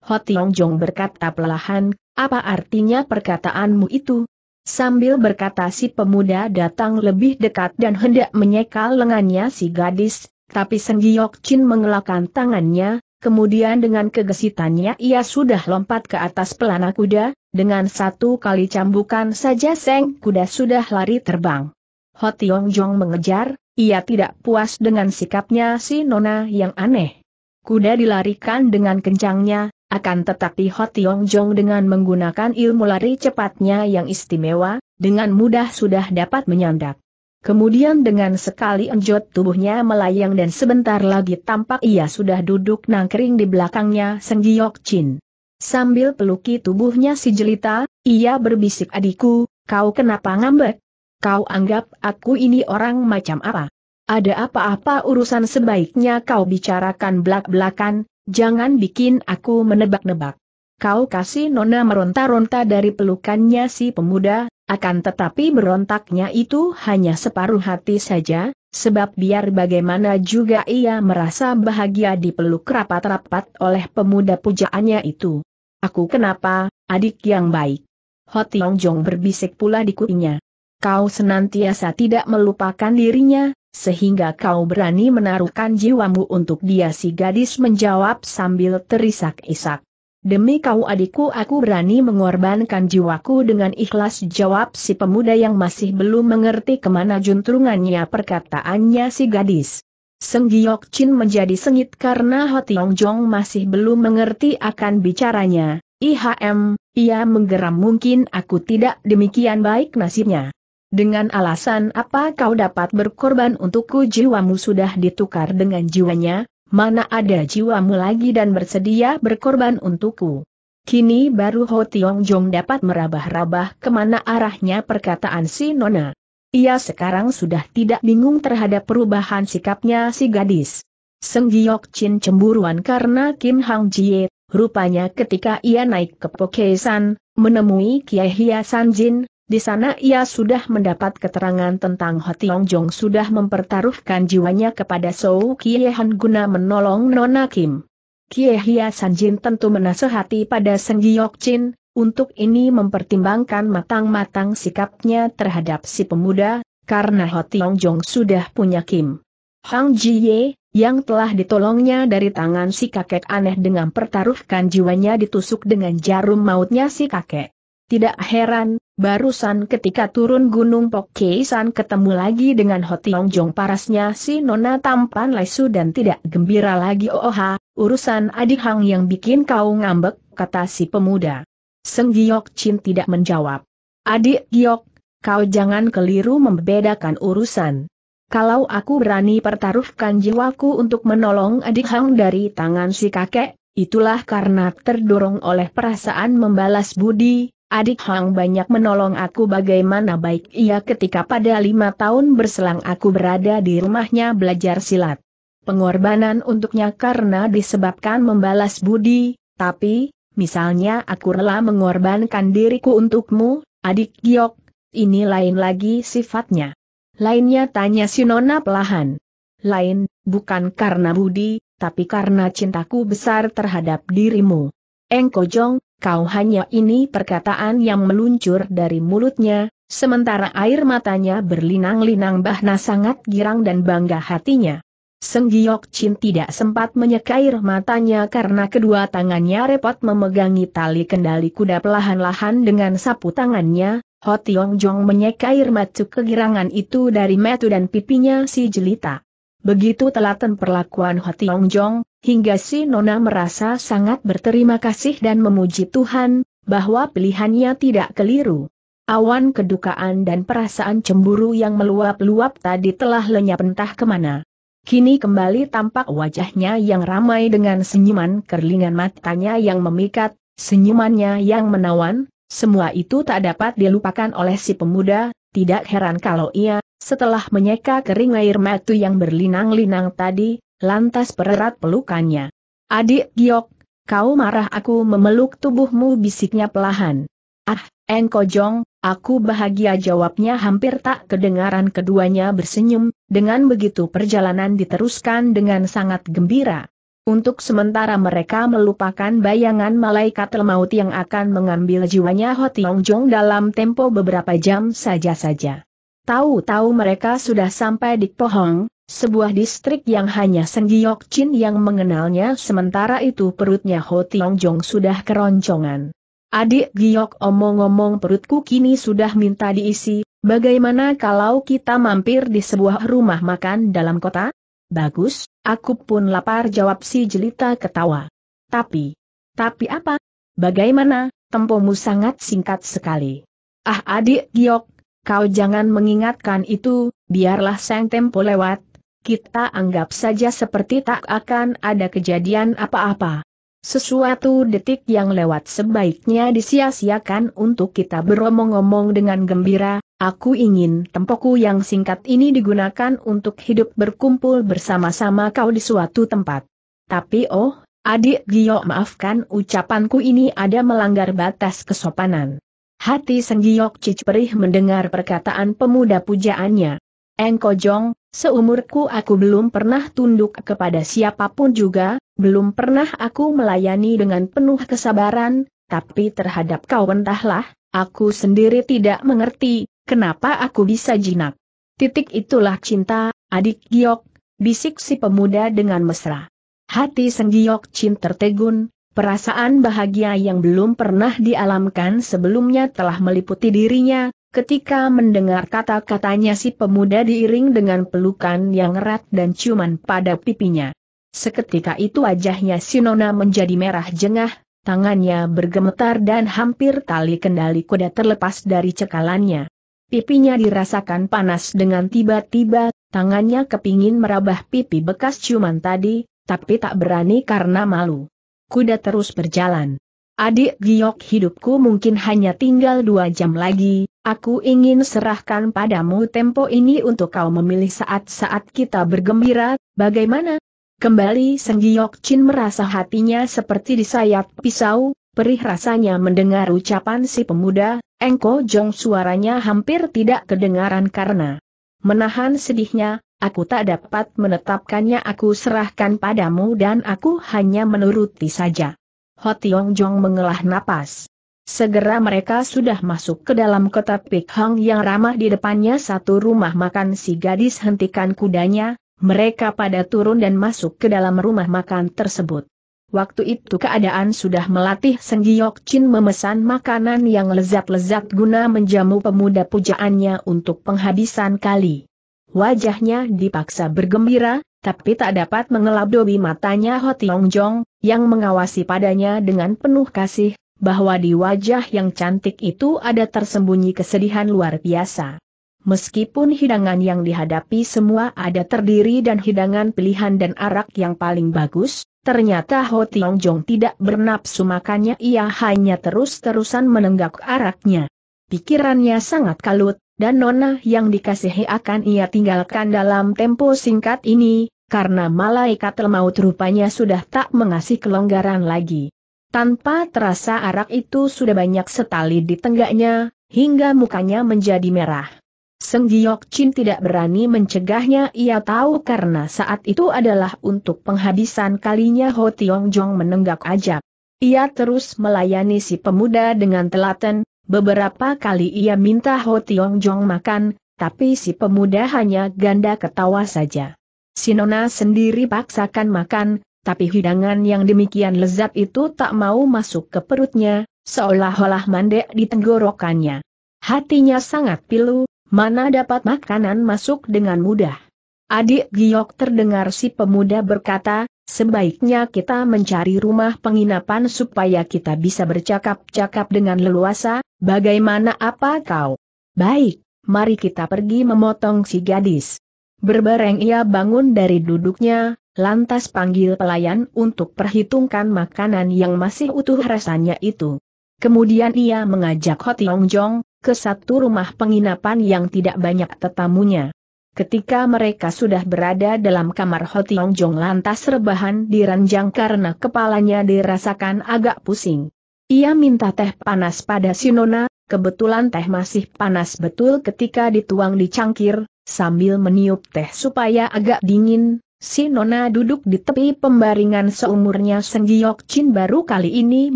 Ho Tiong Jong berkata perlahan, apa artinya perkataanmu itu? Sambil berkata si pemuda datang lebih dekat dan hendak menyekal lengannya si gadis, tapi Senggiyok Chin mengelakkan tangannya, kemudian dengan kegesitannya ia sudah lompat ke atas pelana kuda, dengan satu kali cambukan saja Seng kuda sudah lari terbang. Ho Tiong Jong mengejar, ia tidak puas dengan sikapnya si Nona yang aneh. Kuda dilarikan dengan kencangnya, akan tetapi Ho Tiong Jong dengan menggunakan ilmu lari cepatnya yang istimewa, dengan mudah sudah dapat menyandak. Kemudian dengan sekali enjot tubuhnya melayang dan sebentar lagi tampak ia sudah duduk nangkering di belakangnya Seng Giok Chin. Sambil peluki tubuhnya si jelita, ia berbisik adikku, kau kenapa ngambek? Kau anggap aku ini orang macam apa? Ada apa-apa urusan sebaiknya kau bicarakan belak-belakan, Jangan bikin aku menebak-nebak. Kau kasih Nona meronta-ronta dari pelukannya si pemuda, akan tetapi berontaknya itu hanya separuh hati saja, sebab biar bagaimana juga ia merasa bahagia dipeluk rapat-rapat oleh pemuda pujaannya itu. Aku kenapa, adik yang baik? Hotiong Jong berbisik pula di kupingnya. Kau senantiasa tidak melupakan dirinya, sehingga kau berani menaruhkan jiwamu untuk dia si gadis menjawab sambil terisak-isak. Demi kau adikku aku berani mengorbankan jiwaku dengan ikhlas jawab si pemuda yang masih belum mengerti kemana juntrungannya perkataannya si gadis. Seng Giok Chin menjadi sengit karena Ho Tiong Jong masih belum mengerti akan bicaranya. IHM, ia menggeram mungkin aku tidak demikian baik nasibnya. Dengan alasan apa kau dapat berkorban untukku jiwamu sudah ditukar dengan jiwanya, mana ada jiwamu lagi dan bersedia berkorban untukku. Kini baru Ho Tiong Jong dapat merabah-rabah kemana arahnya perkataan si Nona. Ia sekarang sudah tidak bingung terhadap perubahan sikapnya si gadis. Seng Giok Chin cemburuan karena Kim Hang Jie, rupanya ketika ia naik ke Pokesan, menemui Kiai Hia San Jin, di sana ia sudah mendapat keterangan tentang Hotiong Jong sudah mempertaruhkan jiwanya kepada Sou Kiehan guna menolong Nona Kim. Kiehia Sanjin tentu menasehati pada Seng Giok Chin, untuk ini mempertimbangkan matang-matang sikapnya terhadap si pemuda, karena Hotiong Jong sudah punya Kim. Hang Jiye, yang telah ditolongnya dari tangan si kakek aneh dengan pertaruhkan jiwanya ditusuk dengan jarum mautnya si kakek. Tidak heran, Barusan ketika turun gunung Pokkeisan ketemu lagi dengan Hotiong Jong parasnya si Nona tampan lesu dan tidak gembira lagi Oha, oh, oh, urusan adik Hang yang bikin kau ngambek, kata si pemuda. Seng Giok Chin tidak menjawab. Adik Giok, kau jangan keliru membedakan urusan. Kalau aku berani pertaruhkan jiwaku untuk menolong adik Hang dari tangan si kakek, itulah karena terdorong oleh perasaan membalas budi, Adik Hang banyak menolong aku bagaimana baik ia ketika pada lima tahun berselang aku berada di rumahnya belajar silat. Pengorbanan untuknya karena disebabkan membalas budi, tapi, misalnya aku rela mengorbankan diriku untukmu, adik Giok, ini lain lagi sifatnya. Lainnya tanya si Nona pelahan. Lain, bukan karena budi, tapi karena cintaku besar terhadap dirimu. Engkojong, kau hanya ini perkataan yang meluncur dari mulutnya, sementara air matanya berlinang-linang bahna sangat girang dan bangga hatinya. Senggiok Chin tidak sempat menyekair matanya karena kedua tangannya repot memegangi tali kendali kuda pelahan-lahan dengan sapu tangannya, Ho Tiong Jong menyekair matu kegirangan itu dari metu dan pipinya si jelita. Begitu telaten perlakuan hati Tiong Jong, hingga si Nona merasa sangat berterima kasih dan memuji Tuhan, bahwa pilihannya tidak keliru. Awan kedukaan dan perasaan cemburu yang meluap-luap tadi telah lenyap entah kemana. Kini kembali tampak wajahnya yang ramai dengan senyuman kerlingan matanya yang memikat, senyumannya yang menawan, semua itu tak dapat dilupakan oleh si pemuda, tidak heran kalau ia setelah menyeka kering air matu yang berlinang-linang tadi, lantas pererat pelukannya. Adik Giok, kau marah aku memeluk tubuhmu bisiknya pelahan. Ah, Engkojong, aku bahagia jawabnya hampir tak kedengaran keduanya bersenyum, dengan begitu perjalanan diteruskan dengan sangat gembira. Untuk sementara mereka melupakan bayangan malaikat maut yang akan mengambil jiwanya Hotiong Jong dalam tempo beberapa jam saja-saja. Tahu-tahu mereka sudah sampai di Pohong, sebuah distrik yang hanya Senggiok Chin yang mengenalnya sementara itu perutnya Ho Tiong Jong sudah keroncongan. Adik Giok omong-omong perutku kini sudah minta diisi, bagaimana kalau kita mampir di sebuah rumah makan dalam kota? Bagus, aku pun lapar jawab si jelita ketawa. Tapi, tapi apa? Bagaimana, tempomu sangat singkat sekali. Ah adik Giok Kau jangan mengingatkan itu, biarlah Sang Tempo lewat, kita anggap saja seperti tak akan ada kejadian apa-apa. Sesuatu detik yang lewat sebaiknya disia-siakan untuk kita beromong-omong dengan gembira, aku ingin tempoku yang singkat ini digunakan untuk hidup berkumpul bersama-sama kau di suatu tempat. Tapi oh, adik Gio maafkan ucapanku ini ada melanggar batas kesopanan. Hati Senggiyok perih mendengar perkataan pemuda pujaannya. Engko Jong, seumurku aku belum pernah tunduk kepada siapapun juga, belum pernah aku melayani dengan penuh kesabaran, tapi terhadap kau entahlah, aku sendiri tidak mengerti, kenapa aku bisa jinak. Titik itulah cinta, adik Giok, bisik si pemuda dengan mesra. Hati Senggiok Cin tertegun, Perasaan bahagia yang belum pernah dialamkan sebelumnya telah meliputi dirinya, ketika mendengar kata-katanya si pemuda diiring dengan pelukan yang erat dan ciuman pada pipinya. Seketika itu wajahnya Sinona menjadi merah jengah, tangannya bergemetar dan hampir tali kendali kuda terlepas dari cekalannya. Pipinya dirasakan panas dengan tiba-tiba, tangannya kepingin merabah pipi bekas ciuman tadi, tapi tak berani karena malu kuda terus berjalan. Adik giok hidupku mungkin hanya tinggal dua jam lagi, aku ingin serahkan padamu tempo ini untuk kau memilih saat-saat kita bergembira, bagaimana? Kembali Seng Giok Chin merasa hatinya seperti disayat pisau, perih rasanya mendengar ucapan si pemuda, Engko Jong suaranya hampir tidak kedengaran karena menahan sedihnya, Aku tak dapat menetapkannya aku serahkan padamu dan aku hanya menuruti saja. Ho Tiong Jong mengelah napas. Segera mereka sudah masuk ke dalam kota Hong yang ramah di depannya satu rumah makan si gadis hentikan kudanya, mereka pada turun dan masuk ke dalam rumah makan tersebut. Waktu itu keadaan sudah melatih Senggiyok Chin memesan makanan yang lezat-lezat guna menjamu pemuda pujaannya untuk penghabisan kali. Wajahnya dipaksa bergembira, tapi tak dapat mengelap matanya Ho Tiong Jong, yang mengawasi padanya dengan penuh kasih, bahwa di wajah yang cantik itu ada tersembunyi kesedihan luar biasa. Meskipun hidangan yang dihadapi semua ada terdiri dan hidangan pilihan dan arak yang paling bagus, ternyata Ho Tiong Jong tidak bernapsu makannya ia hanya terus-terusan menenggak araknya. Pikirannya sangat kalut, dan nona yang dikasihi akan ia tinggalkan dalam tempo singkat ini, karena malaikat maut rupanya sudah tak mengasih kelonggaran lagi. Tanpa terasa arak itu sudah banyak setali di tenggaknya, hingga mukanya menjadi merah. Seng Giok Chin tidak berani mencegahnya ia tahu karena saat itu adalah untuk penghabisan kalinya Ho Tiong Jong menenggak ajak. Ia terus melayani si pemuda dengan telaten, Beberapa kali ia minta Ho Tiong Jong makan, tapi si pemuda hanya ganda ketawa saja. Sinona sendiri paksakan makan, tapi hidangan yang demikian lezat itu tak mau masuk ke perutnya, seolah-olah mandek di tenggorokannya. Hatinya sangat pilu, mana dapat makanan masuk dengan mudah. Adik Giok terdengar si pemuda berkata, Sebaiknya kita mencari rumah penginapan supaya kita bisa bercakap-cakap dengan leluasa, bagaimana apa kau? Baik, mari kita pergi memotong si gadis. Berbareng ia bangun dari duduknya, lantas panggil pelayan untuk perhitungkan makanan yang masih utuh rasanya itu. Kemudian ia mengajak Hotiong Jong, ke satu rumah penginapan yang tidak banyak tetamunya. Ketika mereka sudah berada dalam kamar Hotiong Jong lantas rebahan diranjang karena kepalanya dirasakan agak pusing. Ia minta teh panas pada Sinona, kebetulan teh masih panas betul ketika dituang di cangkir, sambil meniup teh supaya agak dingin, Si duduk di tepi pembaringan seumurnya Senggiyok Chin baru kali ini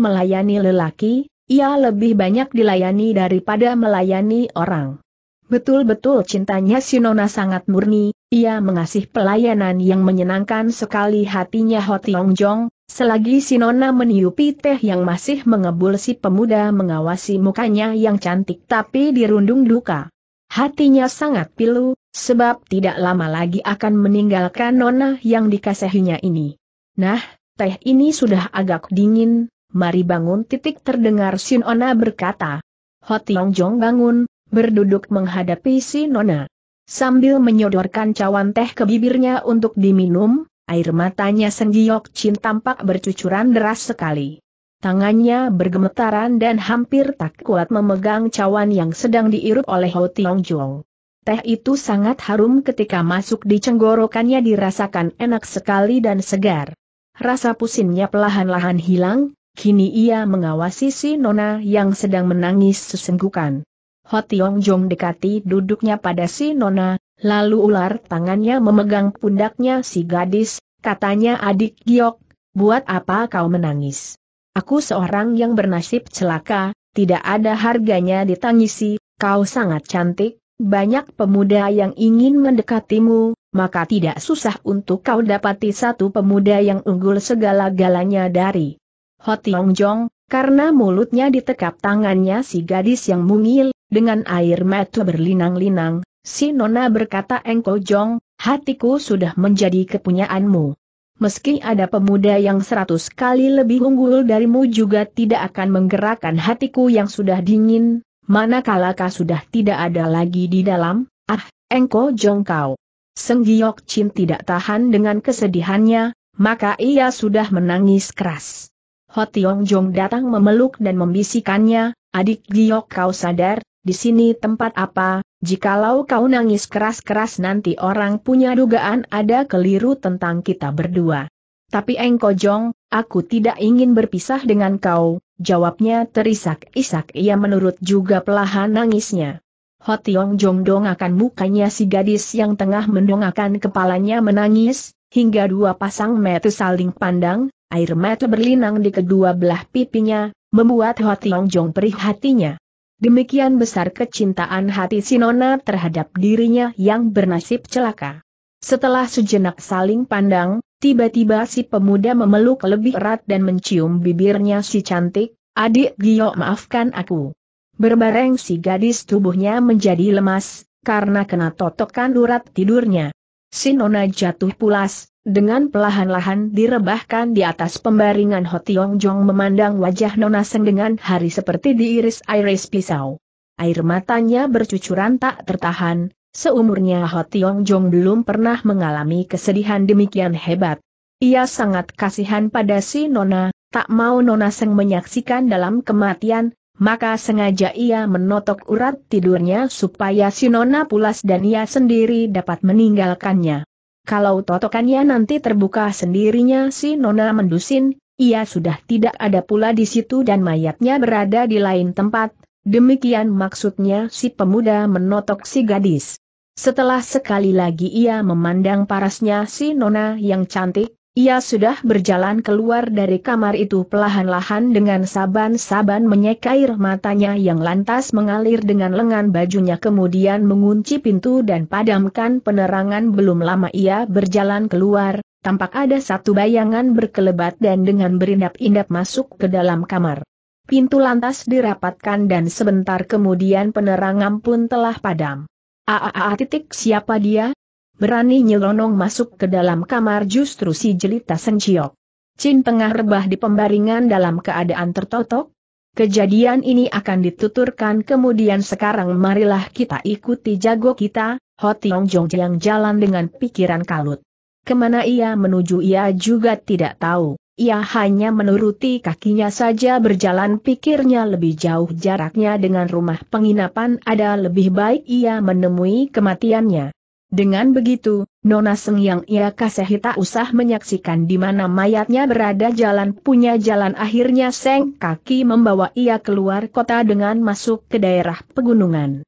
melayani lelaki, ia lebih banyak dilayani daripada melayani orang. Betul-betul cintanya Sinona sangat murni, ia mengasih pelayanan yang menyenangkan sekali hatinya Ho Tiong Jong, selagi Sinona meniupi teh yang masih mengebul si pemuda mengawasi mukanya yang cantik tapi dirundung duka. Hatinya sangat pilu, sebab tidak lama lagi akan meninggalkan Nona yang dikasihinya ini. Nah, teh ini sudah agak dingin, mari bangun titik terdengar Sinona berkata. Ho Tiong Jong bangun, berduduk menghadapi si Nona. Sambil menyodorkan cawan teh ke bibirnya untuk diminum, air matanya Senggiok Chin tampak bercucuran deras sekali. Tangannya bergemetaran dan hampir tak kuat memegang cawan yang sedang diirup oleh Ho Tiong Jong. Teh itu sangat harum ketika masuk di cenggorokannya dirasakan enak sekali dan segar. Rasa pusingnya pelahan lahan hilang, kini ia mengawasi si Nona yang sedang menangis sesenggukan. Hotiong Yongjong dekati duduknya pada si Nona, lalu ular tangannya memegang pundaknya si gadis, katanya adik Giok, buat apa kau menangis? Aku seorang yang bernasib celaka, tidak ada harganya ditangisi, kau sangat cantik, banyak pemuda yang ingin mendekatimu, maka tidak susah untuk kau dapati satu pemuda yang unggul segala-galanya dari Hotiong Jong, karena mulutnya ditekap tangannya si gadis yang mungil, dengan air mata berlinang-linang, si Nona berkata Engko Jong, hatiku sudah menjadi kepunyaanmu. Meski ada pemuda yang seratus kali lebih unggul darimu juga tidak akan menggerakkan hatiku yang sudah dingin, manakala kau sudah tidak ada lagi di dalam, ah, engko kau. Senggiok Chin tidak tahan dengan kesedihannya, maka ia sudah menangis keras. Hotiong Jong datang memeluk dan membisikannya, adik Giok kau sadar, di sini tempat apa, jikalau kau nangis keras-keras nanti orang punya dugaan ada keliru tentang kita berdua. Tapi Engko Jong, aku tidak ingin berpisah dengan kau, jawabnya terisak-isak ia menurut juga pelahan nangisnya. Hotiong Jong akan mukanya si gadis yang tengah mendongakkan kepalanya menangis, hingga dua pasang mata saling pandang, air mata berlinang di kedua belah pipinya, membuat Hotiong Jong perih hatinya. Demikian besar kecintaan hati Sinona terhadap dirinya yang bernasib celaka. Setelah sejenak saling pandang, tiba-tiba si pemuda memeluk lebih erat dan mencium bibirnya si cantik, adik Gio maafkan aku. Berbareng si gadis tubuhnya menjadi lemas, karena kena totokan urat tidurnya. Sinona jatuh pulas, dengan pelahan lahan direbahkan di atas pembaringan Tiong Jong memandang wajah Nona Seng dengan hari seperti diiris-iris pisau. Air matanya bercucuran tak tertahan, seumurnya Tiong Jong belum pernah mengalami kesedihan demikian hebat. Ia sangat kasihan pada si Nona, tak mau Nona Seng menyaksikan dalam kematian, maka sengaja ia menotok urat tidurnya supaya si Nona pulas dan ia sendiri dapat meninggalkannya. Kalau totokannya nanti terbuka sendirinya si Nona mendusin, ia sudah tidak ada pula di situ dan mayatnya berada di lain tempat, demikian maksudnya si pemuda menotok si gadis. Setelah sekali lagi ia memandang parasnya si Nona yang cantik, ia sudah berjalan keluar dari kamar itu pelahan-lahan dengan saban-saban menyeka air matanya yang lantas mengalir dengan lengan bajunya kemudian mengunci pintu dan padamkan penerangan belum lama ia berjalan keluar, tampak ada satu bayangan berkelebat dan dengan berindap-indap masuk ke dalam kamar. Pintu lantas dirapatkan dan sebentar kemudian penerangan pun telah padam. Aa titik siapa dia? berani nyelonong masuk ke dalam kamar justru si jelita senciok. Cin tengah rebah di pembaringan dalam keadaan tertotok. Kejadian ini akan dituturkan kemudian sekarang marilah kita ikuti jago kita, Hotiong Jong yang jalan dengan pikiran kalut. Kemana ia menuju ia juga tidak tahu. Ia hanya menuruti kakinya saja berjalan pikirnya lebih jauh jaraknya dengan rumah penginapan ada lebih baik ia menemui kematiannya. Dengan begitu, Nona Seng yang ia kasihi tak usah menyaksikan di mana mayatnya berada jalan punya jalan akhirnya Seng kaki membawa ia keluar kota dengan masuk ke daerah pegunungan.